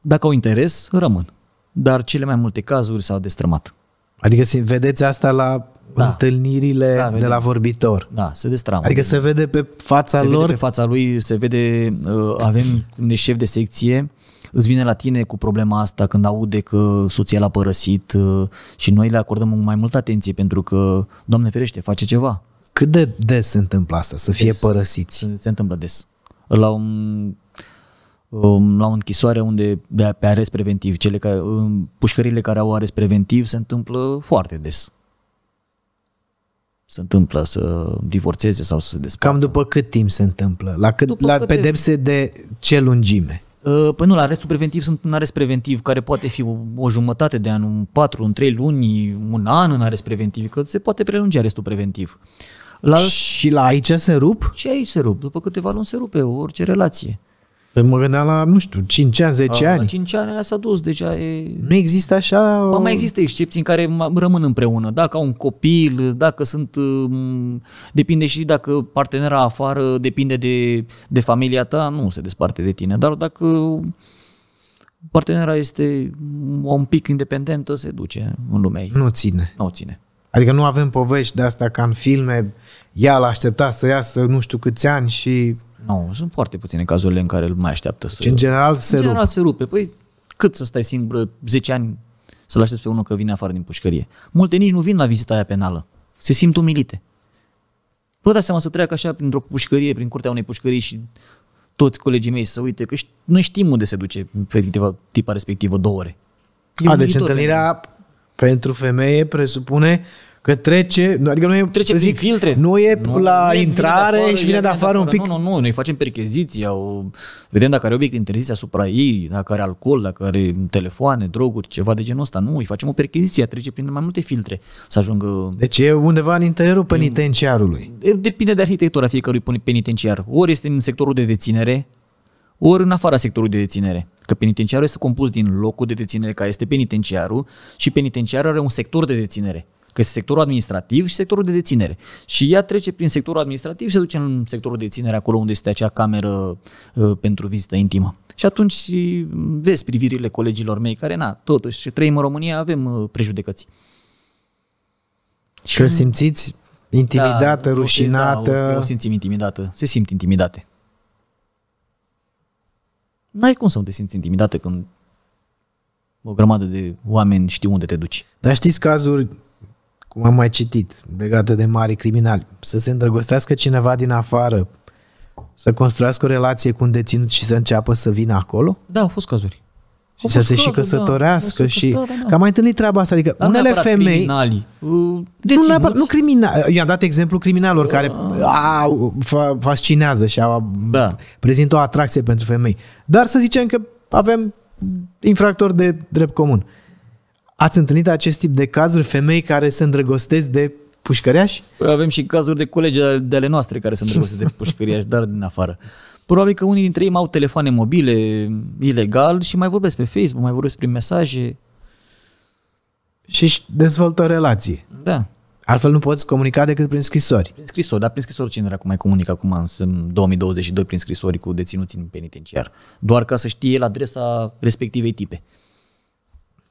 dacă au interes, rămân. Dar cele mai multe cazuri s-au destrămat. Adică vedeți asta la da. întâlnirile da, de la vorbitor. Da, se destramă. Adică se vede pe fața se lor. Vede pe fața lui, se vede, uh, avem un șef de secție, îți vine la tine cu problema asta când aude că soția l-a părăsit uh, și noi le acordăm mai multă atenție pentru că, Doamne ferește, face ceva. Cât de des se întâmplă asta, să des. fie părăsiți? Se întâmplă des. La un um, la o închisoare unde de pe arest preventiv, cele care, um, pușcările care au arest preventiv se întâmplă foarte des. Se întâmplă să divorțeze sau să se despartă. Cam după cât timp se întâmplă? La, cât, la câte... pedepse de ce lungime? Uh, păi nu, la arestul preventiv sunt un arest preventiv care poate fi o, o jumătate de an, un patru, un trei luni, un an în arest preventiv, că se poate prelungi arestul preventiv. Uh, la... Și la aici se rup? Și aici se rup. După câteva luni se rupe orice relație. Păi mă gândeam la, nu știu, 5 ani, 10 ah, ani. La 5 ani aia s-a dus, deja deci e... Nu există așa... Bă, mai există excepții în care rămân împreună. Dacă au un copil, dacă sunt... Mm, depinde și dacă partenera afară depinde de, de familia ta, nu se desparte de tine. Dar dacă partenera este mm, un pic independentă, se duce în lumea ei. Nu ține. Nu ține. Adică nu avem povești de asta ca în filme, ea l-a așteptat să iasă nu știu câți ani și... Nu, sunt foarte puține cazurile în care îl mai așteaptă să... Și în general se În general rup. se rupe. Păi cât să stai singur 10 ani să-l aștepți pe unul că vine afară din pușcărie? Multe nici nu vin la vizita aia penală. Se simt umilite. Vă dați seama să treacă așa printr-o pușcărie, prin curtea unei pușcării și toți colegii mei să uite că noi știm unde se duce pe tipa respectivă două ore. E A, deci întâlnirea pentru femeie presupune Că trece, adică nu e, trece zic, prin filtre. Nu e nu, la nu intrare vine afară, și vine de afară un pic. Nu, nu, nu, noi facem percheziția, o, vedem dacă are obiecte interzis asupra ei, dacă are alcool, dacă are telefoane, droguri, ceva de genul ăsta. Nu, îi facem o percheziție, trece prin mai multe filtre să ajungă... Deci e undeva în interiorul penitenciarului. Depinde de arhitectura fiecărui penitenciar. Ori este în sectorul de deținere, ori în afara sectorului de deținere. Că penitenciarul este compus din locul de deținere care este penitenciarul și penitenciarul are un sector de deținere. Că este sectorul administrativ și sectorul de deținere. Și ea trece prin sectorul administrativ și se duce în sectorul de deținere, acolo unde este acea cameră uh, pentru vizită intimă. Și atunci ă, vezi privirile colegilor mei care, na, totuși, trăim în România, avem uh, prejudecăți. Și o simțiți da, intimidată, da, rușinată? Da, o, o simțim intimidată, se simt intimidate n-ai cum să nu te simți intimidată când o grămadă de oameni știu unde te duci. Dar știți cazuri, cum am mai citit, legate de mari criminali, să se îndrăgostească cineva din afară, să construiască o relație cu un deținut și să înceapă să vină acolo? Da, au fost cazuri și să se și da, căsătorească da, și... Da. Că am mai întâlnit treaba asta, adică Dar unele femei... Nu, deci neapărat, nu criminali. Eu am dat exemplu criminalilor uh. care a, da. fascinează și au da. prezintă o atracție pentru femei. Dar să zicem că avem infractori de drept comun. Ați întâlnit acest tip de cazuri, femei care se îndrăgostesc de pușcăriași? Păi avem și cazuri de colegi de ale noastre care se îndrăgostesc de pușcăriași, dar din afară. Probabil că unii dintre ei au telefoane mobile ilegal și mai vorbesc pe Facebook, mai vorbesc prin mesaje. Și își dezvoltă relații. Da. Altfel nu poți comunica decât prin scrisori. Prin scrisori, dar prin scrisori cine acum mai comunică acum în 2022 prin scrisori cu deținuți în penitenciar? Doar ca să știe el adresa respectivei tipe.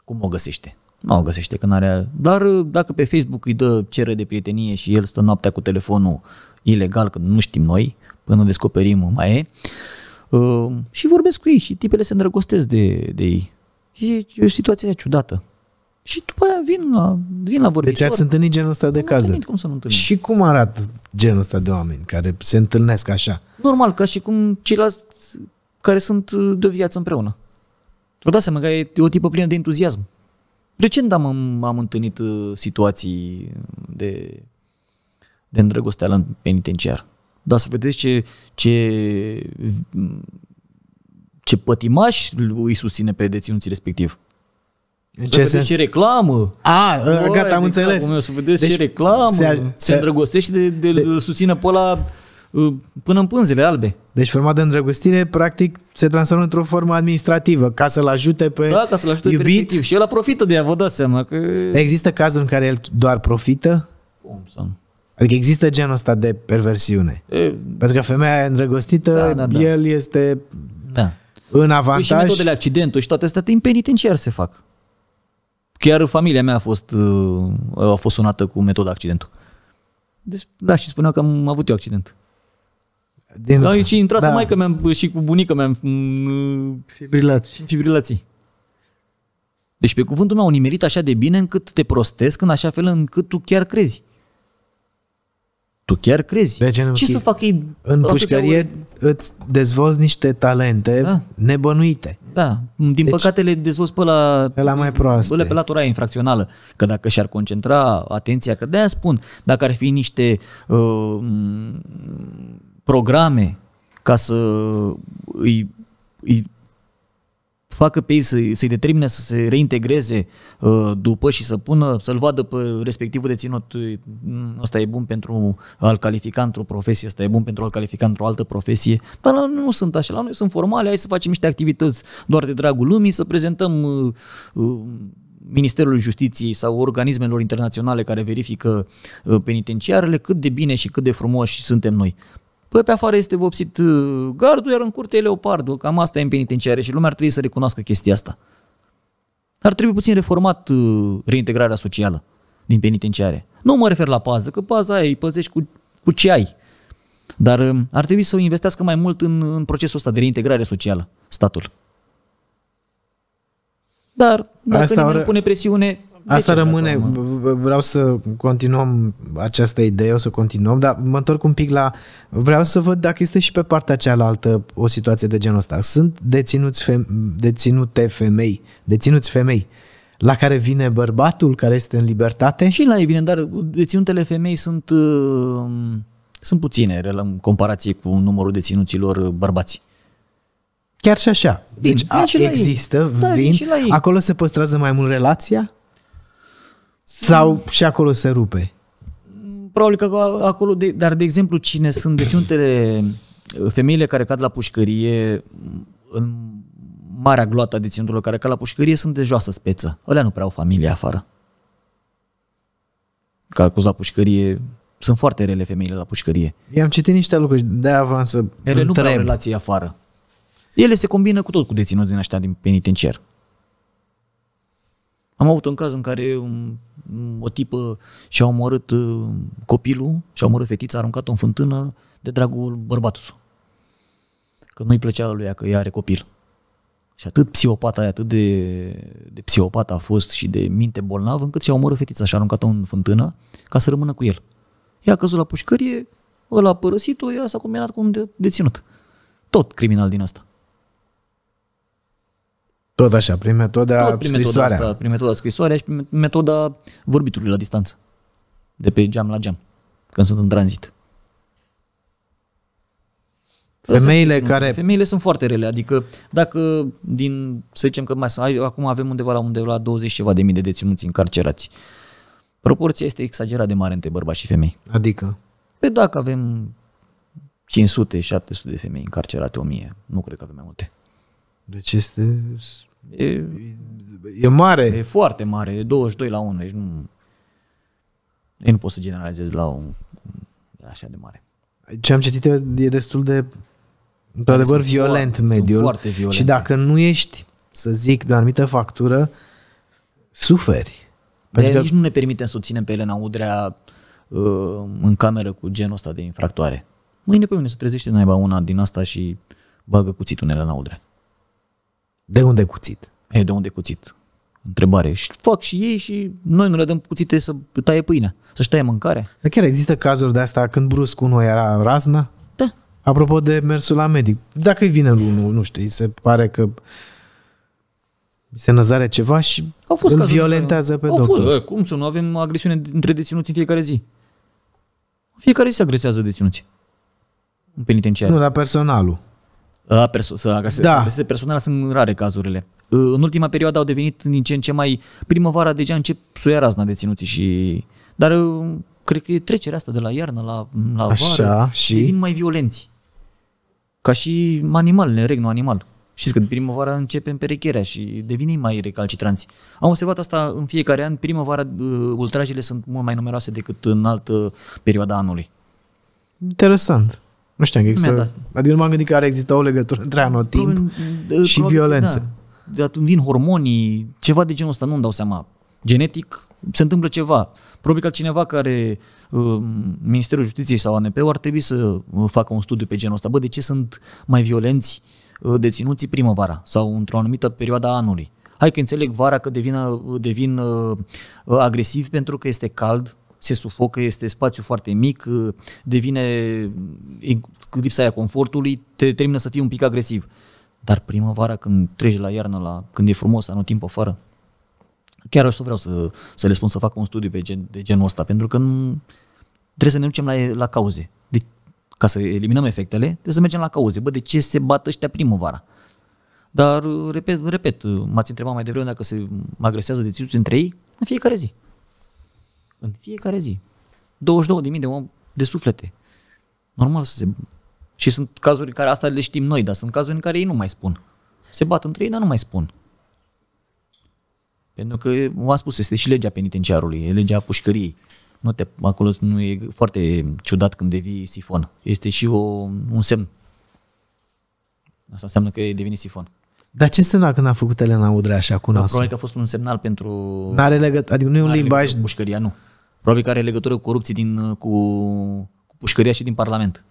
Cum o găsește? Nu o găsește, că n-are... Dar uh, dacă pe Facebook îi dă cerere de prietenie și el stă noaptea cu telefonul ilegal, că nu știm noi, până descoperim mai e. Uh, și vorbesc cu ei și tipele se îndrăgostesc de, de ei. Și e o situație ciudată. Și după aia vin la, vin la vorbitor. Deci ați întâlnit genul ăsta de cazuri. cum să nu întâlnim? Și cum arată genul ăsta de oameni care se întâlnesc așa? Normal, ca și cum ceilalți care sunt de o viață împreună. Vă dați seama că e o tipă plină de entuziasm. Recent am, am întâlnit uh, situații de, de îndrăgosteală în penitenciar. Dar să vedeți ce, ce, ce pătimaș îi susține pe deținuții respectiv. În ce, sens? ce reclamă. A, Bă, gata, am înțeles. Meu, să vedeți deci, ce reclamă. Se, se îndrăgostește de, de, de, de susține pe ăla uh, până în pânzele albe. Deci forma de îndrăgostire practic se transformă într-o formă administrativă ca să-l ajute pe Da, ca să-l ajute iubit. pe Și el profită de ea, vă dați seama că... Există cazuri în care el doar profită? Cum să nu? Adică există genul ăsta de perversiune. E, Pentru că femeia e îndrăgostită, da, da, da. el este da. în păi avantaj. Și metodele accidentului și toate astea în penitenciar se fac. Chiar familia mea a fost, uh, a fost sunată cu metoda accidentul. Deci, da, și spunea că am avut eu accident. Din... Da, și intrase da. maică am și cu bunica mea. Uh, fibrilații. Fibrilații. Deci pe cuvântul meu au nimerit așa de bine încât te prostesc în așa fel încât tu chiar crezi. Tu chiar crezi? De ce Ce să fac ei? În pușcărie îți dezvolți niște talente da. nebănuite. Da, din deci, păcate le dezvolți pe la, pe la mai proaste. Pe la latura infracțională. Că dacă și-ar concentra atenția, că de-aia spun, dacă ar fi niște uh, programe ca să îi, îi facă pe ei să, să-i determine să se reintegreze uh, după și să pună, să-l vadă pe respectivul deținut, mm, ăsta e bun pentru a-l califica într-o profesie, ăsta e bun pentru a-l califica într-o altă profesie, dar la noi nu sunt așa, la noi sunt formale, hai să facem niște activități doar de dragul lumii, să prezentăm uh, uh, Ministerul Justiției sau organismelor internaționale care verifică uh, penitenciarele cât de bine și cât de frumoși suntem noi. Păi pe afară este vopsit uh, gardul, iar în curte e leopardul. Cam asta e în penitenciare și lumea ar trebui să recunoască chestia asta. Ar trebui puțin reformat uh, reintegrarea socială din penitenciare. Nu mă refer la pază, că paza ai, îi păzești cu, cu ce ai. Dar um, ar trebui să investească mai mult în, în procesul ăsta de reintegrare socială, statul. Dar dacă Asta nimeni are... pune presiune, Asta rămâne, vreau să continuăm această idee, o să continuăm, dar mă întorc un pic la, vreau să văd dacă este și pe partea cealaltă o situație de genul ăsta. Sunt deținuți fem, deținute femei, deținuți femei, la care vine bărbatul care este în libertate? Și la ei vine, dar deținutele femei sunt, uh, sunt puține în comparație cu numărul deținuților bărbați. Chiar și așa. Deci, deci a, există, ei. vin, da, vin acolo se păstrează mai mult relația? Sau și acolo se rupe? Probabil că acolo, de, dar de exemplu cine sunt deținutele, femeile care cad la pușcărie, în marea gloată a deținutelor care cad la pușcărie sunt de joasă speță. Alea nu prea au familie afară. Ca acuz la pușcărie, sunt foarte rele femeile la pușcărie. Eu am citit niște lucruri, de-aia vreau să Ele întreb. nu prea au relații afară. Ele se combină cu tot cu deținuți din aștia din penitenciar. Am avut un caz în care un o tipă și-a omorât uh, copilul, și-a omorât fetița, a aruncat-o în fântână de dragul bărbatul. Că nu-i plăcea lui ea că ea are copil. Și atât psihopata aia, atât de, de psihopata a fost și de minte bolnav, încât și-a omorât fetița și-a aruncat-o în fântână ca să rămână cu el. Ea a căzut la pușcărie, ăla a părăsit-o, ea s-a combinat cu un de, deținut. Tot criminal din asta. Tot așa, prin metoda Tot prin scrisoarea. Metoda asta, prin metoda scrisoarea și prin metoda vorbitului la distanță. De pe geam la geam, când sunt în tranzit. Femeile spus, care... Femeile sunt foarte rele, adică dacă din, să zicem că mai, acum avem undeva la undeva la 20 ceva de mii de deținuți încarcerați, proporția este exagerat de mare între bărbați și femei. Adică? Pe păi dacă avem 500-700 de femei încarcerate, 1000, nu cred că avem mai multe. Deci este E, e mare. E foarte mare, e 22 la 1, deci nu, ei nu poți să generalizez la un așa de mare. Ce am citit e destul de, într-adevăr, violent foarte, mediul. foarte violent. Și dacă nu ești, să zic, de o anumită factură, suferi. De pentru că... Adică- nici nu ne permitem să o ținem pe Elena Udrea uh, în cameră cu genul ăsta de infractoare. Mâine pe mine se trezește naiba una din asta și bagă cuțitul în Elena Udrea. De unde cuțit? E, de unde cuțit? Întrebare. Și fac și ei și noi nu le dăm cuțite să taie pâinea, să-și taie mâncarea. Dar chiar există cazuri de asta când brusc unul era raznă? Da. Apropo de mersul la medic, dacă îi vine unul, nu știu, îi se pare că se năzare ceva și au fost îl violentează pe au doctor. Fost. Cum să nu avem agresiune între deținuți în fiecare zi? În fiecare zi se agresează deținuții. În penitenciar. Nu, dar personalul perso- să, da. să personal sunt rare cazurile. Ă, în ultima perioadă au devenit din ce în ce mai... Primăvara deja încep să ia razna deținuții și... Dar ă, cred că e trecerea asta de la iarnă la, la Așa, vară. și? Devin mai violenți. Ca și animalele, regnul animal. Știți că primăvara începe perecherea și devine mai recalcitranți. Am observat asta în fiecare an. Primăvara ă, ultrajele sunt mult mai numeroase decât în altă perioada anului. Interesant. Nu știam că există... Adică nu m-am gândit că ar exista o legătură între anotimp probabil, mm, și probabil, violență. Da. Atunci vin hormonii, ceva de genul ăsta, nu-mi dau seama. Genetic se întâmplă ceva. Probabil că cineva care, um, Ministerul Justiției sau anp ar trebui să uh, facă un studiu pe genul ăsta. Bă, de ce sunt mai violenți uh, deținuții primăvara sau într-o anumită perioadă a anului? Hai că înțeleg vara că devin, uh, devin agresiv pentru că este cald, se sufocă, este spațiu foarte mic, uh, devine lipsa aia confortului, te termină să fii un pic agresiv. Dar primăvara, când treci la iarnă, la, când e frumos, anul timp afară, chiar o să vreau să, să le spun să facă un studiu pe gen, de genul ăsta, pentru că nu, trebuie să ne ducem la, la cauze. De, deci, ca să eliminăm efectele, trebuie să mergem la cauze. Bă, de ce se bat ăștia primăvara? Dar, repet, repet m-ați întrebat mai devreme dacă se agresează deținuți între ei, în fiecare zi. În fiecare zi. 22.000 de om de suflete. Normal să se... Și sunt cazuri în care asta le știm noi, dar sunt cazuri în care ei nu mai spun. Se bat între ei, dar nu mai spun. Pentru că, v-am spus, este și legea penitenciarului, e legea pușcăriei. Nu te, acolo nu e foarte ciudat când devii sifon. Este și o, un semn. Asta înseamnă că e devenit sifon. Dar ce însemna când a făcut Elena Udrea așa cu nasul? Probabil că a fost un semnal pentru... N-are legătură, adică nu e un limbaj... Pușcăria, nu. Probabil că are legătură cu corupții din, uh, cu, cu pușcăria și din Parlament.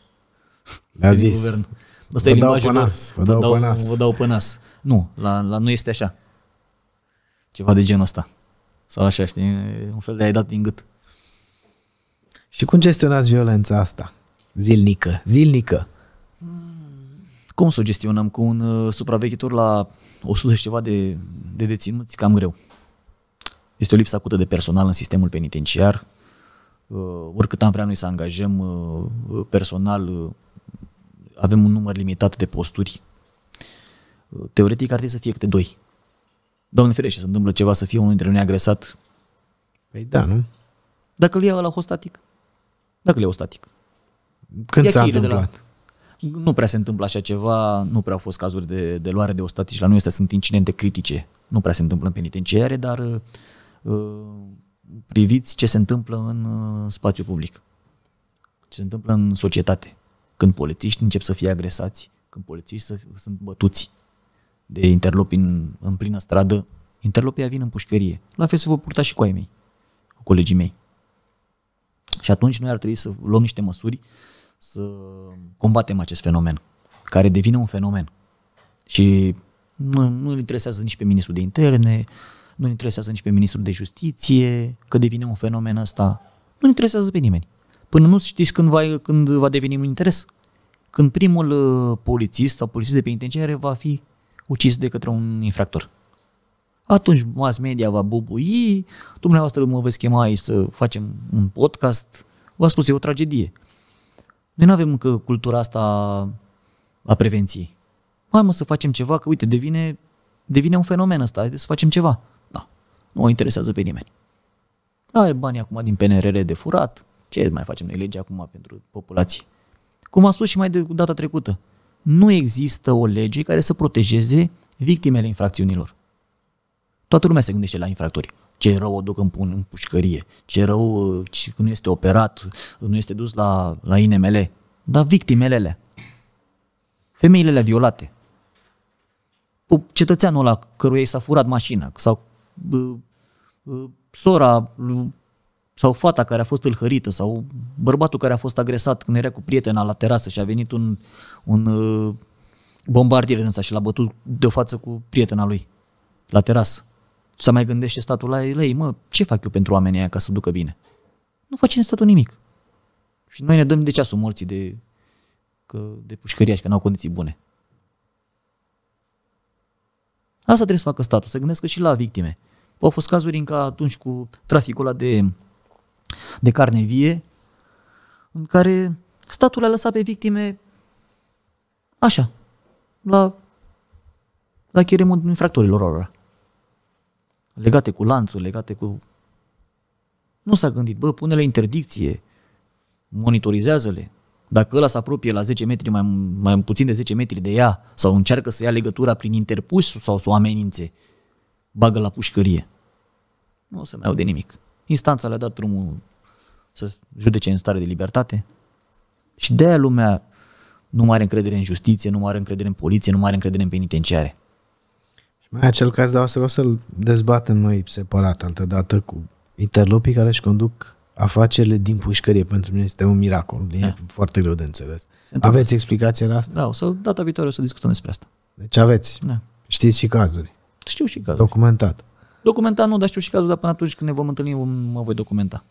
Le-a zis. Guvern. Asta vă e limbajul lor. Vă, vă, dau, vă dau pe nas. Nu, la, la nu este așa. Ceva de genul ăsta. Sau așa, știi, un fel de ai dat din gât. Și cum gestionați violența asta? Zilnică, zilnică. Cum să o gestionăm? Cu un uh, supraveghetor la 100 și ceva de, de deținuți, cam greu. Este o lipsă acută de personal în sistemul penitenciar. Uh, oricât am vrea noi să angajăm uh, personal, uh, avem un număr limitat de posturi. Teoretic ar trebui să fie câte doi. Doamne ferește, se întâmplă ceva să fie unul dintre noi agresat. Păi da, nu? Dacă îl iau la hostatic. Dacă îl iau static. Când s-a întâmplat? La... Nu prea se întâmplă așa ceva, nu prea au fost cazuri de, de luare de ostatici la noi, astea sunt incidente critice. Nu prea se întâmplă în penitenciare, dar Uh, priviți ce se întâmplă în uh, spațiu public, ce se întâmplă în societate, când polițiști încep să fie agresați, când polițiști sunt bătuți de interlopi în, în plină stradă, interlopii vin în pușcărie. La fel se vor purta și cu ai mei, cu colegii mei. Și atunci noi ar trebui să luăm niște măsuri să combatem acest fenomen, care devine un fenomen. Și nu, nu îl interesează nici pe ministrul de interne, nu interesează nici pe ministrul de justiție, că devine un fenomen ăsta. Nu interesează pe nimeni. Până nu știți când va, când va deveni un interes. Când primul uh, polițist sau polițist de penitenciare va fi ucis de către un infractor. Atunci mass media va bubui, dumneavoastră mă veți chema aici să facem un podcast, v-a spus, e o tragedie. Noi nu avem încă cultura asta a prevenției. Mai mă să facem ceva, că uite, devine, devine un fenomen ăsta, haideți să facem ceva. Nu o interesează pe nimeni. Ai banii acum din PNRR de furat. Ce mai facem noi lege acum pentru populație? Cum am spus și mai de data trecută, nu există o lege care să protejeze victimele infracțiunilor. Toată lumea se gândește la infractori. Ce rău o duc în, în pușcărie, ce rău ce, uh, nu este operat, nu este dus la, la INML. Dar victimele alea, femeilele violate, cetățeanul ăla căruia i s-a furat mașina sau sora sau fata care a fost îlhărită sau bărbatul care a fost agresat când era cu prietena la terasă și a venit un, un uh, bombardier din și l-a bătut de față cu prietena lui la terasă. Să mai gândește statul la ei, mă, ce fac eu pentru oamenii aia ca să ducă bine? Nu face statul nimic. Și noi ne dăm de ceasul morții de, că, de pușcăriași, că n-au condiții bune. Asta trebuie să facă statul, să gândească și la victime. Au fost cazuri în atunci cu traficul ăla de, de carne vie, în care statul a lăsat pe victime așa, la, la cheremul infractorilor lor. Legate cu lanțul, legate cu... Nu s-a gândit, bă, pune-le interdicție, monitorizează-le, dacă ăla se apropie la 10 metri, mai, mai puțin de 10 metri de ea, sau încearcă să ia legătura prin interpus, sau să o amenințe, bagă la pușcărie. Nu o să mai au de nimic. Instanța le-a dat drumul să judece în stare de libertate. Și de-aia lumea nu mai are încredere în justiție, nu mai are încredere în poliție, nu mai are încredere în penitenciare. Și mai acel caz, dar o să, o să-l dezbatem noi separat, altă dată cu interlopii care își conduc afacerile din pușcărie pentru mine este un miracol. E da. foarte greu de înțeles. Aveți explicația de asta? Da, o să, data viitoare o să discutăm despre asta. Deci aveți. Da. Știți și cazuri. Știu și cazuri. Documentat. Documentat nu, dar știu și cazuri. dar până atunci când ne vom întâlni mă voi documenta.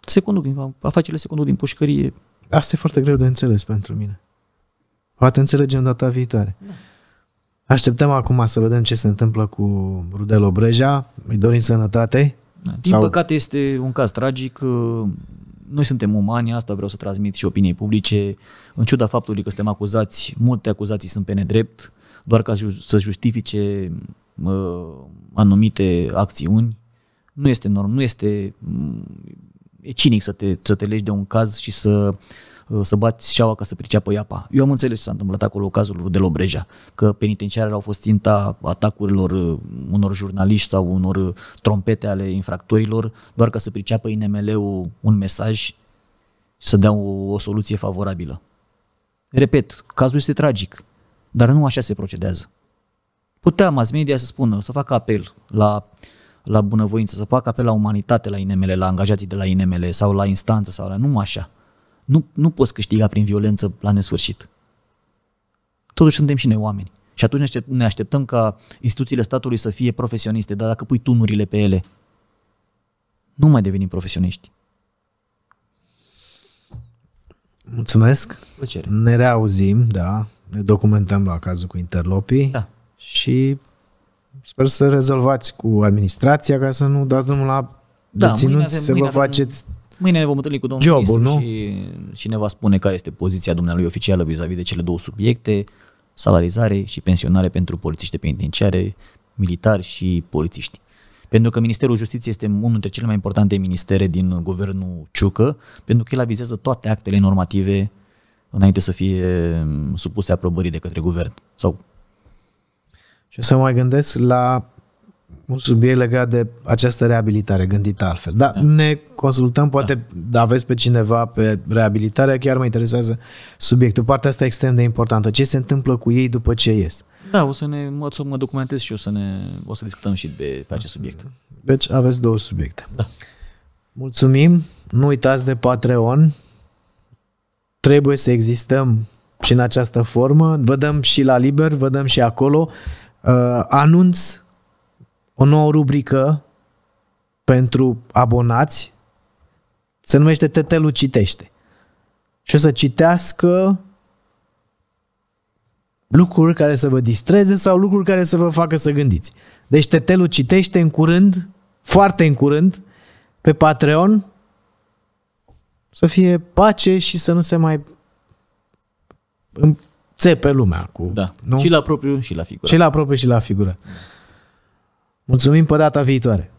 Se conduc, afacerile se conduc din pușcărie. Asta e foarte greu de înțeles pentru mine. Poate înțelegem data viitoare. Da. Așteptăm acum să vedem ce se întâmplă cu Rudel Obreja. Îi dorim sănătate da. Din sau... păcate este un caz tragic. Uh, noi suntem umani, asta vreau să transmit și opiniei publice. În ciuda faptului că suntem acuzați, multe acuzații sunt pe nedrept, doar ca să justifice uh, anumite acțiuni. Nu este norm, nu este mm, e cinic să te, să te legi de un caz și să Uh, să bați șaua ca să priceapă iapa. Eu am înțeles ce s-a întâmplat acolo cazul de Lobreja, că penitenciarele au fost ținta atacurilor uh, unor jurnaliști sau unor uh, trompete ale infractorilor, doar ca să priceapă INML-ul un mesaj să dea o, o soluție favorabilă. Repet, cazul este tragic, dar nu așa se procedează. Putea mass media să spună, să facă apel la, la bunăvoință, să facă apel la umanitate la INML, la angajații de la INML sau la instanță sau la... Nu așa. Nu, nu poți câștiga prin violență la nesfârșit. Totuși suntem și noi oameni. Și atunci ne așteptăm ca instituțiile statului să fie profesioniste, dar dacă pui tunurile pe ele, nu mai devenim profesioniști. Mulțumesc. Plăcere. Ne reauzim, da. Ne documentăm la cazul cu interlopii. Da. Și sper să rezolvați cu administrația ca să nu dați drumul la da, deținuți, să vă avem... faceți Mâine ne vom întâlni cu domnul Jobul, ministru nu? Și, și ne va spune care este poziția dumnealui oficială vis-a-vis de cele două subiecte, salarizare și pensionare pentru polițiști penitenciare, militari și polițiști. Pentru că Ministerul Justiției este unul dintre cele mai importante ministere din guvernul Ciucă, pentru că el avizează toate actele normative înainte să fie mm, supuse aprobării de către guvern. Sau... Și să mai gândesc la un subiect legat de această reabilitare, gândită altfel. Dar da. ne consultăm, poate da. aveți pe cineva pe reabilitare, chiar mă interesează subiectul. Partea asta e extrem de importantă. Ce se întâmplă cu ei după ce ies? Da, o să ne o să mă documentez și o să, ne, o să discutăm și pe, pe acest subiect. Deci aveți două subiecte. Da. Mulțumim, nu uitați de Patreon. Trebuie să existăm și în această formă. Vă dăm și la liber, vă dăm și acolo. Uh, anunț o nouă rubrică pentru abonați, se numește Tetelu Citește. Și o să citească lucruri care să vă distreze sau lucruri care să vă facă să gândiți. Deci Tetelu Citește în curând, foarte în curând, pe Patreon, să fie pace și să nu se mai pe lumea. Cu, da. nu? Și la propriu și la figură. Și la propriu și la figură. Da. Mulțumim pe data viitoare!